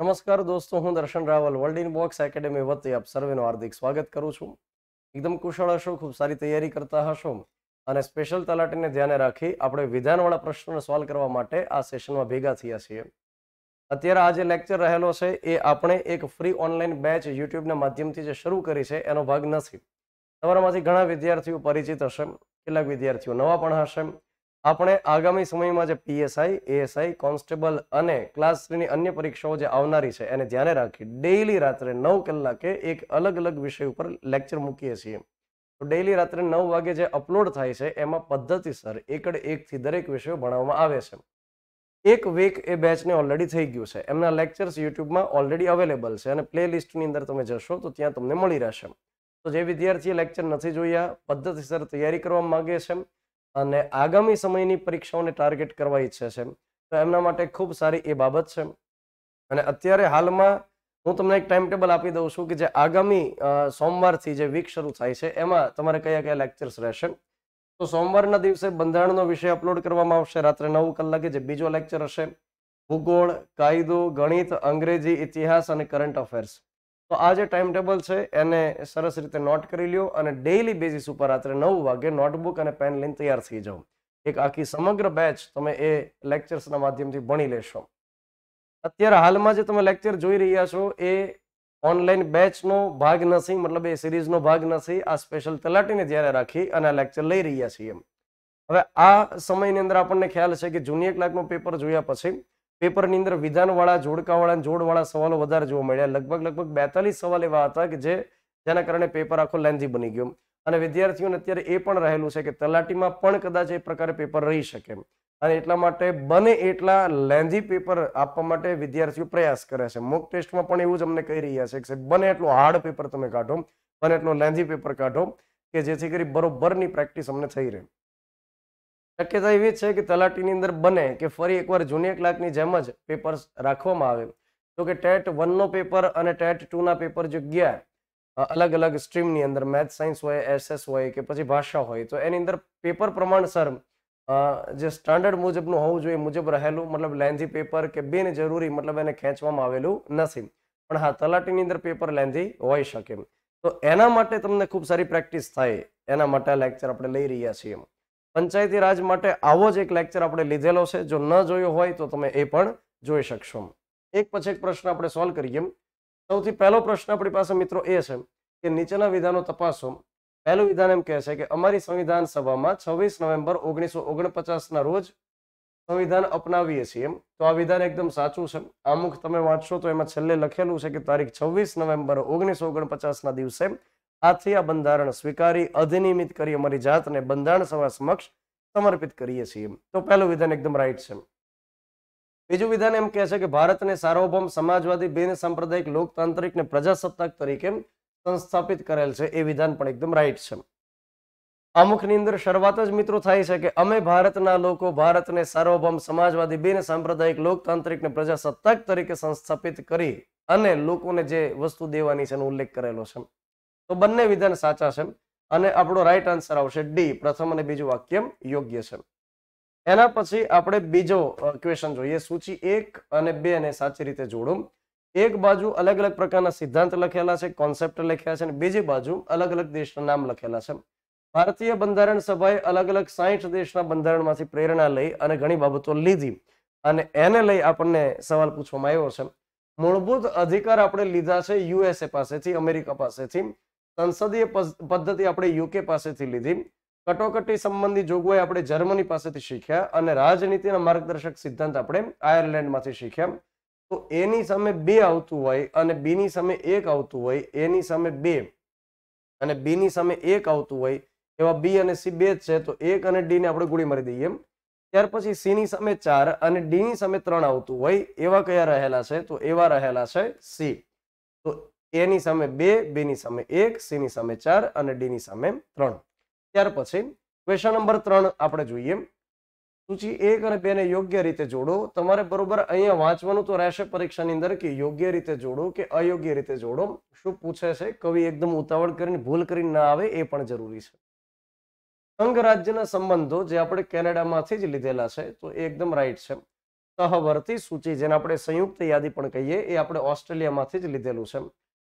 નમસ્કાર દોસ્તો હું Darshan Raval world in box academy વતી આપ સર્વેનું હાર્દિક સ્વાગત કરું છું એકદમ કુશળ હશો ખૂબ સારી તૈયારી કરતા હશો અને સ્પેશિયલ તલાટીને ધ્યાને રાખી આપણે વિધાનવાળા પ્રશ્નોને સોલ્વ કરવા માટે આ સેશનમાં ભેગા થયા છીએ અત્યારે આ જે લેક્ચર રહેલો છે એ આપણે એક ફ્રી ઓનલાઈન બેચ યુટ્યુબના માધ્યમથી જે શરૂ કરી છે એનો ભાગ નથી તમારામાંથી ઘણા વિદ્યાર્થીઓ પરિચિત હશે કેટલાક વિદ્યાર્થીઓ નવા પણ હશે આપણે આગામી સમયમાં જે પીએસઆઈ એએસઆઈ કોન્સ્ટેબલ અને ક્લાસ થ્રીની અન્ય પરીક્ષાઓ જે આવનારી છે એને ધ્યાને રાખી ડેઇલી રાત્રે નવ કલાકે એક અલગ અલગ વિષય ઉપર લેક્ચર મૂકીએ છીએ તો ડેઇલી રાત્રે નવ વાગે જે અપલોડ થાય છે એમાં પદ્ધતિસર એકડ એકથી દરેક વિષયો ભણાવવામાં આવે છે એક વીક એ બેચને ઓલરેડી થઈ ગયું છે એમના લેક્ચર્સ યુટ્યુબમાં ઓલરેડી અવેલેબલ છે અને પ્લે લિસ્ટની અંદર તમે જશો તો ત્યાં તમને મળી રહેશે તો જે વિદ્યાર્થીએ લેક્ચર નથી જોયા પદ્ધતિસર તૈયારી કરવા માગે છે અને આગામી સમયની પરીક્ષાઓને ટાર્ગેટ કરવા ઈચ્છે છે તો એમના માટે ખૂબ સારી એ બાબત છે અને અત્યારે હાલમાં હું તમને એક ટાઈમ ટેબલ આપી દઉં છું કે જે આગામી સોમવારથી જે વીક શરૂ થાય છે એમાં તમારે કયા કયા લેક્ચર્સ રહેશે તો સોમવારના દિવસે બંધારણનો વિષય અપલોડ કરવામાં આવશે રાત્રે નવ કલાકે જે બીજો લેક્ચર હશે ભૂગોળ કાયદો ગણિત અંગ્રેજી ઇતિહાસ અને કરંટ અફેર્સ તો આ જે ટાઈમ ટેબલ છે એને સરસ રીતે નોટ કરી લ્યો અને ડેઇલી બેઝિસ ઉપર રાત્રે નવ વાગે નોટબુક અને પેન લઈને તૈયાર થઈ જાઓ એક આખી સમગ્ર બેચ તમે એ લેક્ચર્સના માધ્યમથી ભણી લેશો અત્યારે હાલમાં જે તમે લેક્ચર જોઈ રહ્યા છો એ ઓનલાઈન બેચનો ભાગ નથી મતલબ એ સિરીઝનો ભાગ નથી આ સ્પેશિયલ તલાટીને જ્યારે રાખી અને આ લેક્ચર લઈ રહ્યા છીએ હવે આ સમયની અંદર આપણને ખ્યાલ છે કે જૂની એક લાખનું પેપર જોયા પછી પેપરની અંદર વિધાનવાળા જોડકાવાળા જોડવાળા સવાલો વધારે જોવા મળ્યા લગભગ લગભગ બેતાલીસ સવાલ એવા હતા કે જે જેના કારણે પેપર આખો લેન્થી બની ગયો અને વિદ્યાર્થીઓને અત્યારે એ પણ રહેલું છે કે તલાટીમાં પણ કદાચ એ પ્રકારે પેપર રહી શકે અને એટલા માટે બને એટલા લેન્ધી પેપર આપવા માટે વિદ્યાર્થીઓ પ્રયાસ કરે છે મોક ટેસ્ટમાં પણ એવું જ અમને કહી રહ્યા છે કે બને એટલો હાર્ડ પેપર તમે કાઢો બને એટલો લેન્ધી પેપર કાઢો કે જેથી કરી બરોબરની પ્રેક્ટિસ અમને થઈ રહે શક્યતા એવી છે કે તલાટીની અંદર બને કે ફરી એકવાર જૂની ક્લાર્કની જેમ જ પેપર્સ રાખવામાં આવે તો કે ટેટ વનનો પેપર અને ટેટ ટુના પેપર જો ગયા અલગ અલગ સ્ટ્રીમની અંદર મેથ સાયન્સ હોય એસએસ હોય કે પછી ભાષા હોય તો એની અંદર પેપર પ્રમાણસર જે સ્ટાન્ડર્ડ મુજબનું હોવું જોઈએ મુજબ રહેલું મતલબ લેન્ધી પેપર કે બિન જરૂરી મતલબ એને ખેંચવામાં આવેલું નથી પણ હા તલાટીની અંદર પેપર લેન્ધી હોઈ શકે તો એના માટે તમને ખૂબ સારી પ્રેક્ટિસ થાય એના માટે આ લેક્ચર આપણે લઈ રહ્યા છીએ પંચાયતી રાજ માટે આવો જ એક લેક્ચર આપણે લીધેલો છે જો ન જોયો હોય તો તમે એ પણ જોઈ શકશો એક પછી એક પ્રશ્ન આપણે સોલ્વ કરીએ સૌથી પહેલો પ્રશ્ન આપણી પાસે મિત્રો એ છે કે નીચેના વિધાનો તપાસો પહેલું વિધાન એમ કહે છે કે અમારી સંવિધાન સભામાં છવ્વીસ નવેમ્બર ઓગણીસો ઓગણપચાસના રોજ સંવિધાન અપનાવીએ છીએ તો આ વિધાન એકદમ સાચું છે આમુખ તમે વાંચશો તો એમાં છેલ્લે લખેલું છે કે તારીખ છવ્વીસ નવેમ્બર ઓગણીસો ઓગણપચાસના દિવસે આથી આ બંધારણ સ્વીકારી અધિનિયમિત કરી અમારી જાતને બંધારણ સભા સમક્ષ સમર્પિત કરીએ છીએ તો પહેલું વિધાન એકદમ રાઈટ છે બીજું વિધાન એમ કહે છે કે ભારતને સાર્વભૌમ સમાજવાદી બિન સાંપ્રદાયિક લોકતાંત્રિક ને પ્રજાસત્તાક તરીકે સંસ્થાપિત કરેલ છે એ વિધાન પણ એકદમ રાઈટ છે અમુખની અંદર શરૂઆત જ મિત્રો થાય છે કે અમે ભારતના લોકો ભારતને સાર્વભૌમ સમાજવાદી બિન સાંપ્રદાયિક લોકતાંત્રિક ને પ્રજાસત્તાક તરીકે સંસ્થાપિત કરી અને લોકોને જે વસ્તુ દેવાની છે એનો ઉલ્લેખ કરેલો છે તો બંને વિધાન સાચા છે અને આપણો રાઈટ આન્સર આવશે ડી પ્રથમ અને બીજું વાક્ય યોગ્ય છે એના પછી આપણે બીજો ક્વેશ્ચન જોઈએ સૂચિ એક અને બે ને સાચી રીતે જોડું એક બાજુ અલગ અલગ પ્રકારના સિદ્ધાંત લખેલા છે કોન્સેપ્ટ લખ્યા છે અને બીજી બાજુ અલગ અલગ દેશના નામ લખેલા છે ભારતીય બંધારણ સભાએ અલગ અલગ સાહીઠ દેશના બંધારણમાંથી પ્રેરણા લઈ અને ઘણી બાબતો લીધી અને એને લઈ આપણને સવાલ પૂછવામાં આવ્યો છે મૂળભૂત અધિકાર આપણે લીધા છે યુએસએ પાસેથી અમેરિકા પાસેથી સંસદીય પદ્ધતિ આપણે યુકે પાસેથી લીધી કટોકટી સંબંધી જોગવાઈ આપણે જર્મની પાસેથી શીખ્યા અને રાજનીતિના માર્ગદર્શક સિદ્ધાંત આપણે આયર્લેન્ડમાંથી શીખ્યા તો એની સામે બે આવતું હોય અને બીની સામે એક આવતું હોય એની સામે બે અને બીની સામે એક આવતું હોય એવા બી અને સી બે જ છે તો એક અને ડીને આપણે ગોળી મારી દઈએ ત્યાર પછી સીની સામે ચાર અને ડીની સામે ત્રણ આવતું હોય એવા કયા રહેલા છે તો એવા રહેલા છે સી તો એની સામે બે બેની સામે એક સીની સામે ચાર અને ડીની સામે ત્રણ ત્યાર પછી ક્વેશ્ચન નંબર ત્રણ આપણે જોઈએ સૂચિ એક અને બે ને યોગ્ય રીતે જોડો તમારે બરોબર અહીંયા વાંચવાનું તો રહેશે પરીક્ષાની અંદર કે યોગ્ય રીતે જોડો કે અયોગ્ય રીતે જોડો શું પૂછે છે કવિ એકદમ ઉતાવળ કરીને ભૂલ કરીને ના આવે એ પણ જરૂરી છે સંઘ રાજ્યના સંબંધો જે આપણે કેનેડામાંથી જ લીધેલા છે તો એ એકદમ રાઈટ છે સહવર્તી સૂચિ જેને આપણે સંયુક્ત યાદી પણ કહીએ એ આપણે ઓસ્ટ્રેલિયામાંથી જ લીધેલું છે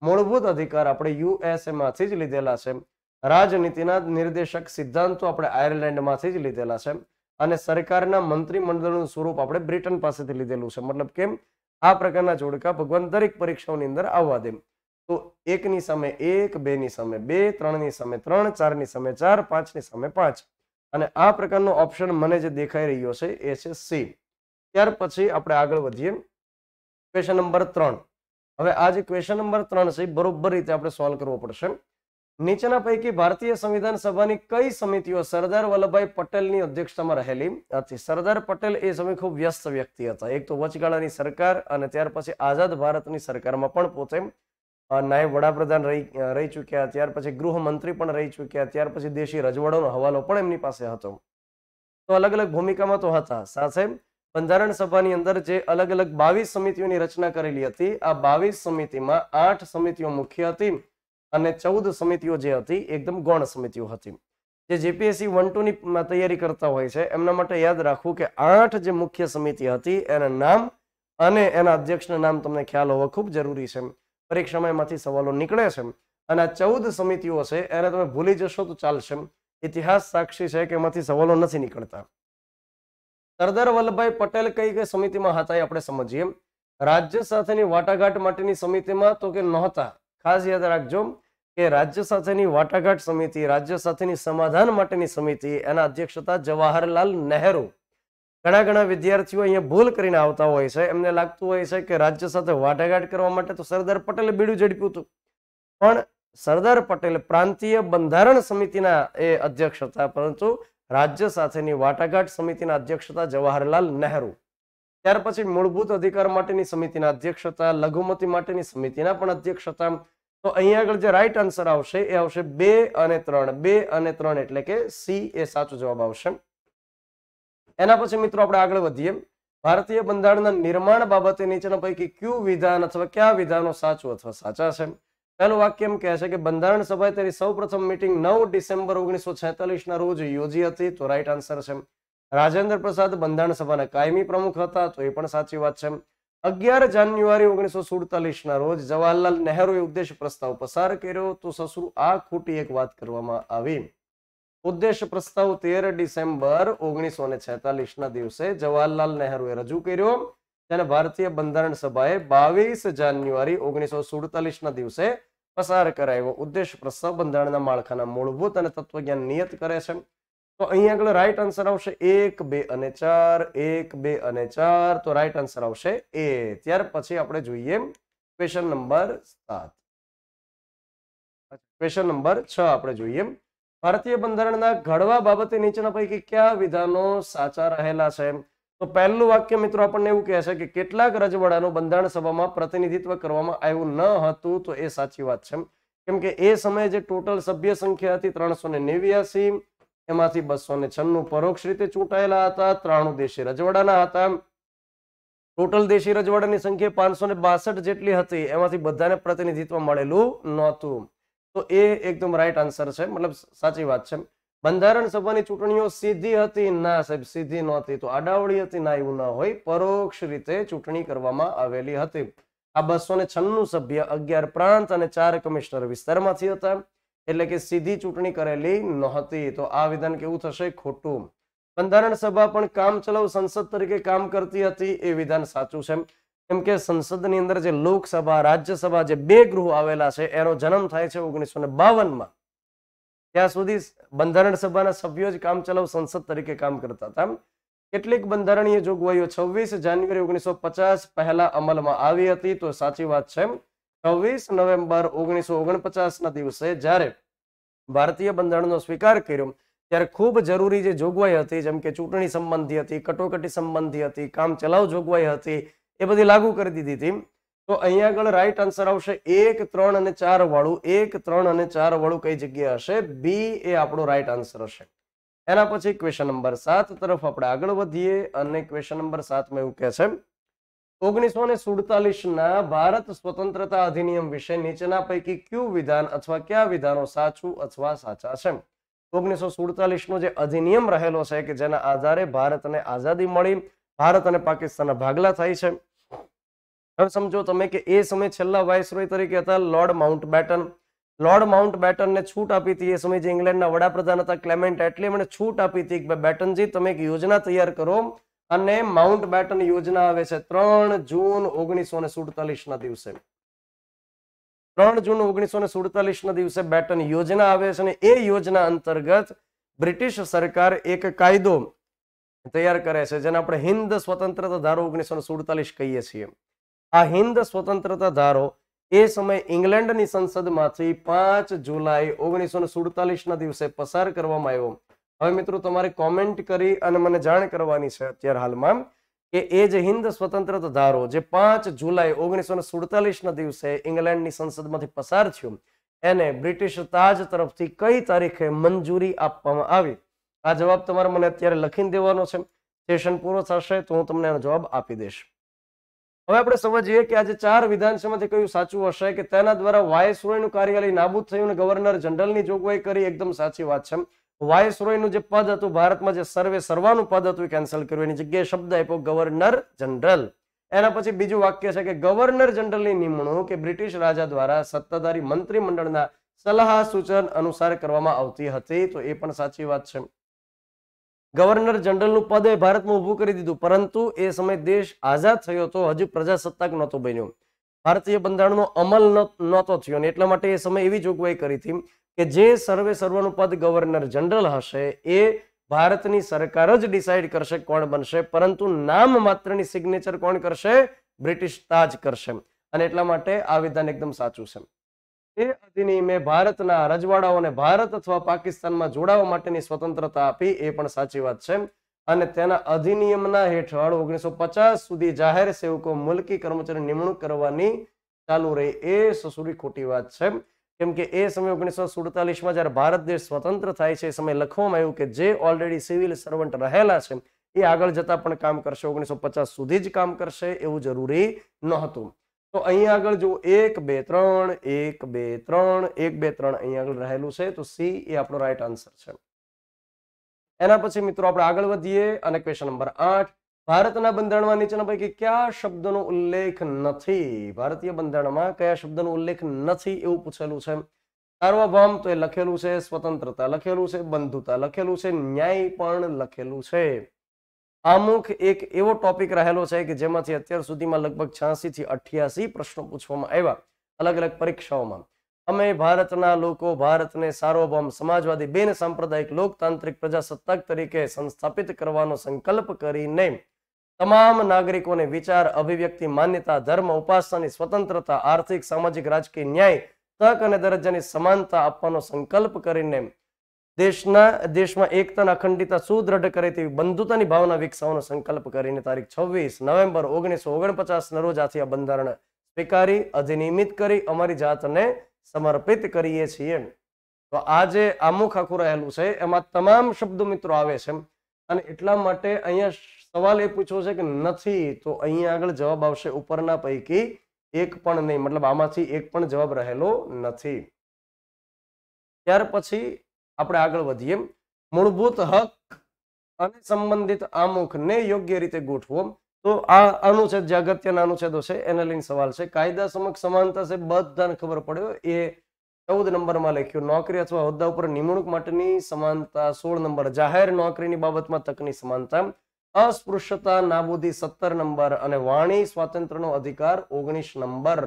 મૂળભૂત અધિકાર આપણે યુએસએમાંથી જ લીધેલા છે રાજનીતિના નિર્દેશક સિદ્ધાંતો આપણે આયર્લેન્ડમાંથી જ લીધેલા છે અને સરકારના મંત્રીમંડળનું સ્વરૂપ આપણે બ્રિટન પાસેથી લીધેલું છે મતલબ કેમ આ પ્રકારના જોડકા ભગવાન દરેક પરીક્ષાઓની અંદર આવવા દે તો એકની સામે એક બેની સામે બે ત્રણની સામે ત્રણ ચારની સામે ચાર પાંચની સામે પાંચ અને આ પ્રકારનો ઓપ્શન મને જે દેખાઈ રહ્યો છે એ છે સી ત્યાર પછી આપણે આગળ વધીએ ક્વેશ્ચન નંબર ત્રણ હવે આ જે ક્વેશ્ચન નંબર ત્રણ છે બરોબર રીતે આપણે સોલ્વ કરવો પડશે નીચેના પૈકી ભારતીય સંવિધાન સભાની કઈ સમિતિઓ સરદાર વલ્લભભાઈ પટેલની અધ્યક્ષતામાં રહેલી હતી સરદાર પટેલ એ સમય ખૂબ વ્યસ્ત વ્યક્તિ હતા એક તો વચગાળાની સરકાર અને ત્યાર પછી આઝાદ ભારતની સરકારમાં પણ પોતે નાયબ વડાપ્રધાન રહી રહી ચૂક્યા ત્યાર પછી ગૃહમંત્રી પણ રહી ચૂક્યા ત્યાર પછી દેશી રજવાડોનો હવાલો પણ એમની પાસે હતો તો અલગ અલગ ભૂમિકામાં તો હતા સાથે બંધારણ સભાની અંદર જે અલગ અલગ બાવીસ સમિતિઓની રચના કરેલી હતી આ બાવીસ સમિતિમાં આઠ સમિતિઓ મુખ્ય હતી અને ચૌદ સમિતિઓ જે હતી એકદમ ગૌણ સમિતિઓ હતી જે જીપીએસસી વન ટુની તૈયારી કરતા હોય છે એમના માટે યાદ રાખવું કે આઠ જે મુખ્ય સમિતિ હતી એના નામ અને એના અધ્યક્ષના નામ તમને ખ્યાલ હોવો ખૂબ જરૂરી છે પરીક્ષામાં એમાંથી સવાલો નીકળે છે અને આ ચૌદ સમિતિઓ છે એને તમે ભૂલી જશો તો ચાલશે ઇતિહાસ સાક્ષી છે કે એમાંથી સવાલો નથી નીકળતા સરદાર વલ્લભભાઈ પટેલ કઈ કઈ સમિતિમાં હતા એ આપણે સમજીએ રાજ્ય સાથેની વાટાઘાટ માટેની સમિતિમાં તો કે નહોતા ખાસ યાદ રાખજો કે રાજ્ય સાથેની વાટાઘાટ સમિતિ રાજ્ય સાથેની સમાધાન માટેની સમિતિ એના અધ્યક્ષતા જવાહરલાલ નહેરુ ઘણા ઘણા વિદ્યાર્થીઓ અહીંયા ભૂલ કરીને આવતા હોય છે એમને લાગતું હોય છે કે રાજ્ય સાથે વાટાઘાટ કરવા માટે તો સરદાર પટેલે બીડું ઝડપ્યું હતું પણ સરદાર પટેલ પ્રાંતીય બંધારણ સમિતિના એ અધ્યક્ષ હતા પરંતુ રાજ્ય સાથેની વાટાઘાટ સમિતિના અધ્યક્ષતા જવાહરલાલ નહેરુ ત્યાર પછી મૂળભૂત અધિકાર માટેની સમિતિના અધ્યક્ષતા લઘુમતી માટેની સમિતિના પણ અધ્યક્ષતા તો અહીંયા આગળ જે રાઈટ આન્સર આવશે એ આવશે બે અને ત્રણ બે અને ત્રણ એટલે કે સી એ સાચો જવાબ આવશે એના પછી મિત્રો આપણે આગળ વધીએ ભારતીય બંધારણના નિર્માણ બાબતે નીચેના પૈકી કયું વિધાન અથવા કયા વિધાનો સાચું અથવા સાચા છે પહેલું વાક્ય એમ કહે છે કે બંધારણ સભાએ તેની સૌપ્રથમ મીટિંગ નવ ડિસેમ્બર ઓગણીસો ના રોજ યોજી હતી તો રાઈટ આન્સર છે રાજેન્દ્ર પ્રસાદ બંધારણ સભાના કાયમી પ્રમુખ હતા તો એ પણ સાચી વાત છે અગિયાર જાન્યુઆરી ઓગણીસો સુડતાલીસ ના રોજ જવાહરલાલ નહેરુએ ઉદ્દેશ પ્રસ્તાવ પસાર કર્યો તો સસુર આ ખોટી એક વાત કરવામાં આવી ઉદ્દેશ પ્રસ્તાવ તેર ડિસેમ્બર ઓગણીસો ને છેતાલીસ ના દિવસે જવાહરલાલ નહેરુએ રજૂ કર્યો તેને ભારતીય બંધારણ સભાએ બાવીસ જાન્યુઆરી ઓગણીસો સુડતાલીસ ના દિવસે પસાર કરાયો ઉદ્દેશ પ્રસ્તાવ બંધારણના માળખાના મૂળભૂત અને તત્વજ્ઞાન નિયત કરે છે તો અહીં આગળ રાઈટ આન્સર આવશે એક બે અને ચાર એક બે અને ચાર તો રાઈટ આન્સર આવશે એ ત્યાર પછી આપણે જોઈએ ક્વેશ્ચન નંબર સાત ક્વેશ્ચન નંબર છ આપણે જોઈએ ભારતીય બંધારણના ઘડવા બાબતે નીચેના પૈકી કયા વિધાનો સાચા રહેલા છે તો પહેલું વાક્ય મિત્રો આપણને એવું કહેશે કે કેટલાક રજવાડાનું બંધારણ સભામાં પ્રતિનિધિત્વ કરવામાં આવ્યું ન હતું તો એ સાચી વાત છે કેમ કે એ સમયે જે ટોટલ સભ્ય સંખ્યા હતી ત્રણસો નેવ્યાસી એમાંથી બસો ને છન્નું પરોક્ષ રીતે ચૂંટાયેલા હતા ત્રાણું દેશી રજવાડાના હતા ટોટલ દેશી રજવાડાની સંખ્યા પાંચસો ને બાસઠ જેટલી હતી એમાંથી બધાને પ્રતિનિધિત્વ મળેલું નહોતું તો એ એકદમ રાઈટ આન્સર છે મતલબ સાચી વાત છે બંધારણ સભાની ચૂંટણીઓ સીધી હતી ના સાહેબ સીધી નહોતી તો અડાવળી હતી ના એવું ન હોય પરોક્ષ રીતે ચૂંટણી કરવામાં આવેલી હતી આ બસો ને છન્નું સભ્ય અગિયાર પ્રાંત અને ચાર કમિશનર વિસ્તારમાંથી હતા એટલે કે સીધી ચૂંટણી કરેલી નહોતી તો આ વિધાન કેવું થશે ખોટું બંધારણ સભા પણ કામ ચલાવ સંસદ તરીકે કામ કરતી હતી એ વિધાન સાચું છે કેમ કે સંસદની અંદર જે લોકસભા રાજ્યસભા જે બે ગૃહ આવેલા છે એનો જન્મ થાય છે ઓગણીસો ને બાવનમાં ત્યાં સુધી બંધારણ સભાના સભ્યો જ કામચલાઉ સંસદ તરીકે કામ કરતા હતા કેટલીક બંધારણીય જોગવાઈઓ છવ્વીસ જાન્યુઆરી ઓગણીસો પચાસ પહેલા અમલમાં આવી હતી તો સાચી વાત છે છવ્વીસ નવેમ્બર ઓગણીસો ઓગણપચાસના દિવસે જ્યારે ભારતીય બંધારણનો સ્વીકાર કર્યો ત્યારે ખૂબ જરૂરી જે જોગવાઈ હતી જેમ કે ચૂંટણી સંબંધી હતી કટોકટી સંબંધી હતી કામચલાઉ જોગવાઈ હતી એ બધી લાગુ કરી દીધી હતી તો અહીંયા આગળ રાઈટ આન્સર આવશે એક ત્રણ અને ચાર વાળું એક ત્રણ અને ચાર વાળું કઈ જગ્યા હશે બી એ આપણો રાઈટ આન્સર હશે એના પછી ક્વેશ્ચન નંબર સાત તરફ આપણે આગળ વધીએ અને ક્વેશ્ચન નંબર સાતમાં એવું કહે છે ઓગણીસો ને સુડતાલીસના ભારત સ્વતંત્રતા અધિનિયમ વિશે નીચેના પૈકી કયું વિધાન અથવા કયા વિધાનો સાચું અથવા સાચા છે ઓગણીસો સુડતાલીસનો જે અધિનિયમ રહેલો છે કે જેના આધારે ભારતને આઝાદી મળી ભારત અને પાકિસ્તાનના ભાગલા થાય છે હવે સમજો તમે કે એ સમય છેલ્લા વાઇસરોય તરીકે હતા lord Mountbatten lord Mount ને છૂટ આપી હતી એ સમયે જે ઇંગ્લેન્ડના વડાપ્રધાન હતા ક્લેમેન્ટ એટલે એમણે છૂટ આપી હતી કે બેટનજી તમે એક યોજના તૈયાર કરો અને માઉન્ટ બેટન યોજના આવે છે ત્રણ જૂન ઓગણીસો ને સુડતાલીસના દિવસે ત્રણ જૂન ઓગણીસો ને સુડતાલીસના દિવસે બેટન યોજના આવે છે અને એ યોજના અંતર્ગત બ્રિટિશ સરકાર એક કાયદો તૈયાર કરે છે જેને આપણે હિન્દ સ્વતંત્રતા ધારો ઓગણીસો સુડતાલીસ કહીએ છીએ આ હિન્દ સ્વતંત્રતા ધારો એ સમયે ઇંગ્લેન્ડની સંસદમાંથી પાંચ જુલાઈ ઓગણીસો સુડતાલીસના દિવસે પસાર કરવામાં આવ્યો હવે મિત્રો તમારે કોમેન્ટ કરી અને મને જાણ કરવાની છે અત્યારે હાલમાં કે એ જે હિન્દ સ્વતંત્રતા ધારો જે પાંચ જુલાઈ ઓગણીસો સુડતાલીસના દિવસે ઇંગ્લેન્ડની સંસદમાંથી પસાર થયો એને બ્રિટિશ તાજ તરફથી કઈ તારીખે મંજૂરી આપવામાં આવી આ જવાબ તમારે મને અત્યારે લખીને દેવાનો છે સેશન પૂરો થશે તો હું તમને એનો જવાબ આપી દઈશ હવે આપણે સમજીએ કે આજે ચાર વિધાનસભામાંથી કયું સાચું હશે કે તેના દ્વારા વાયસરોયનું કાર્યાલય નાબૂદ થયું અને ગવર્નર જનરલની જોગવાઈ કરી એકદમ સાચી વાત છે વાયસરોય નું જે પદ હતું ભારતમાં જે સર્વે સર્વાનું પદ હતું કેન્સલ કર્યું એની જગ્યાએ શબ્દ આપ્યો ગવર્નર જનરલ એના પછી બીજું વાક્ય છે કે ગવર્નર જનરલની નિમણૂક કે બ્રિટિશ રાજા દ્વારા સત્તાધારી મંત્રીમંડળના સલાહ સૂચન અનુસાર કરવામાં આવતી હતી તો એ પણ સાચી વાત છે ગવર્નર જનરલનું પદ એ ભારતમાં ઊભું કરી દીધું પરંતુ એ સમય દેશ આઝાદ થયો હતો હજુ પ્રજાસત્તાક નહોતો બન્યો ભારતીય બંધારણનો અમલ નહોતો થયો ને એટલા માટે એ સમય એવી જોગવાઈ કરી હતી કે જે સર્વે સર્વનું પદ ગવર્નર જનરલ હશે એ ભારતની સરકાર જ ડિસાઇડ કરશે કોણ બનશે પરંતુ નામ માત્રની સિગ્નેચર કોણ કરશે બ્રિટિશ તાજ કરશે અને એટલા માટે આ વિધાન એકદમ સાચું છે એ અધિનિયમે ભારતના રજવાડાઓને ભારત અથવા પાકિસ્તાનમાં જોડાવા માટેની સ્વતંત્રતા આપી એ પણ સાચી વાત છે અને તેના અધિનિયમના હેઠળ ઓગણીસો સુધી જાહેર સેવકો મુલકી કર્મચારી નિમણૂક કરવાની ચાલુ રહી એ સસુરી ખોટી વાત છે કેમ કે એ સમય ઓગણીસો સુડતાલીસમાં જ્યારે ભારત દેશ સ્વતંત્ર થાય છે એ સમયે લખવામાં આવ્યું કે જે ઓલરેડી સિવિલ સર્વન્ટ રહેલા છે એ આગળ જતા પણ કામ કરશે ઓગણીસો સુધી જ કામ કરશે એવું જરૂરી નહોતું તો અહીંયા આગળ જો એક બે ત્રણ એક બે ત્રણ એક બે ત્રણ અહીંયા આગળ રહેલું છે તો સી એ આપણો રાઈટ આન્સર છે એના પછી મિત્રો આપણે આગળ વધીએ અને ક્વેશ્ચન નંબર આઠ ભારતના બંધારણમાં નીચેના પૈકી કયા શબ્દનો ઉલ્લેખ નથી ભારતીય બંધારણમાં કયા શબ્દનો ઉલ્લેખ નથી એવું પૂછેલું છે સાર્વભૌમ તો એ લખેલું છે સ્વતંત્રતા લખેલું છે બંધુતા લખેલું છે ન્યાય પણ લખેલું છે આમુખ એક એવો ટોપિક રહેલો છે કે જેમાંથી અત્યાર સુધીમાં લગભગ છ્યાસી થી અઠ્યાસી પ્રશ્નો પૂછવામાં આવ્યા અલગ અલગ પરીક્ષાઓમાં અમે ભારતના લોકો ભારતને સાર્વભૌમ સમાજવાદી બેન સાંપ્રદાયિક લોકતાંત્રિક પ્રજાસત્તાક તરીકે સંસ્થાપિત કરવાનો સંકલ્પ કરીને તમામ નાગરિકોને વિચાર અભિવ્યક્તિ માન્યતા ધર્મ ઉપાસનાની સ્વતંત્રતા આર્થિક સામાજિક રાજકીય ન્યાય તક અને દરજ્જાની સમાનતા આપવાનો સંકલ્પ કરીને દેશના દેશમાં એકતાના અખંડિતતા સુદ્રઢ કરે તેવી બંધુતાની ભાવના વિકસાવવાનો સંકલ્પ કરીને તારીખ છવ્વીસ નવેમ્બર ઓગણીસો ઓગણપચાસના રોજ આથી આ બંધારણ સ્વીકારી અધિનિયમિત કરી અમારી જાતને સમર્પિત કરીએ છીએ તો આજે આમુખ આખું રહેલું છે એમાં તમામ શબ્દો મિત્રો આવે છે અને એટલા માટે અહીંયા સવાલ એ પૂછ્યો છે કે નથી તો અહીંયા આગળ જવાબ આવશે ઉપરના પૈકી એક પણ નહીં મતલબ આમાંથી એક પણ જવાબ રહેલો નથી ત્યાર પછી આપણે આગળ વધીએ મૂળભૂત હક અને સંબંધિત આમુખને યોગ્ય રીતે ગોઠવો તો આ અનુચ્છેદ જે અગત્યના અનુચ્છેદો છે એને લઈને સવાલ છે કાયદા સમક્ષ સમાનતા છે બધાને ખબર પડ્યો એ ચૌદ નંબરમાં લખ્યું નોકરી અથવા હોદ્દા ઉપર નિમણૂક માટેની સમાનતા સોળ નંબર જાહેર નોકરીની બાબતમાં તકની સમાનતા અસ્પૃશ્યતા નાબૂદી સત્તર નંબર અને વાણી સ્વાતંત્રનો અધિકાર ઓગણીસ નંબર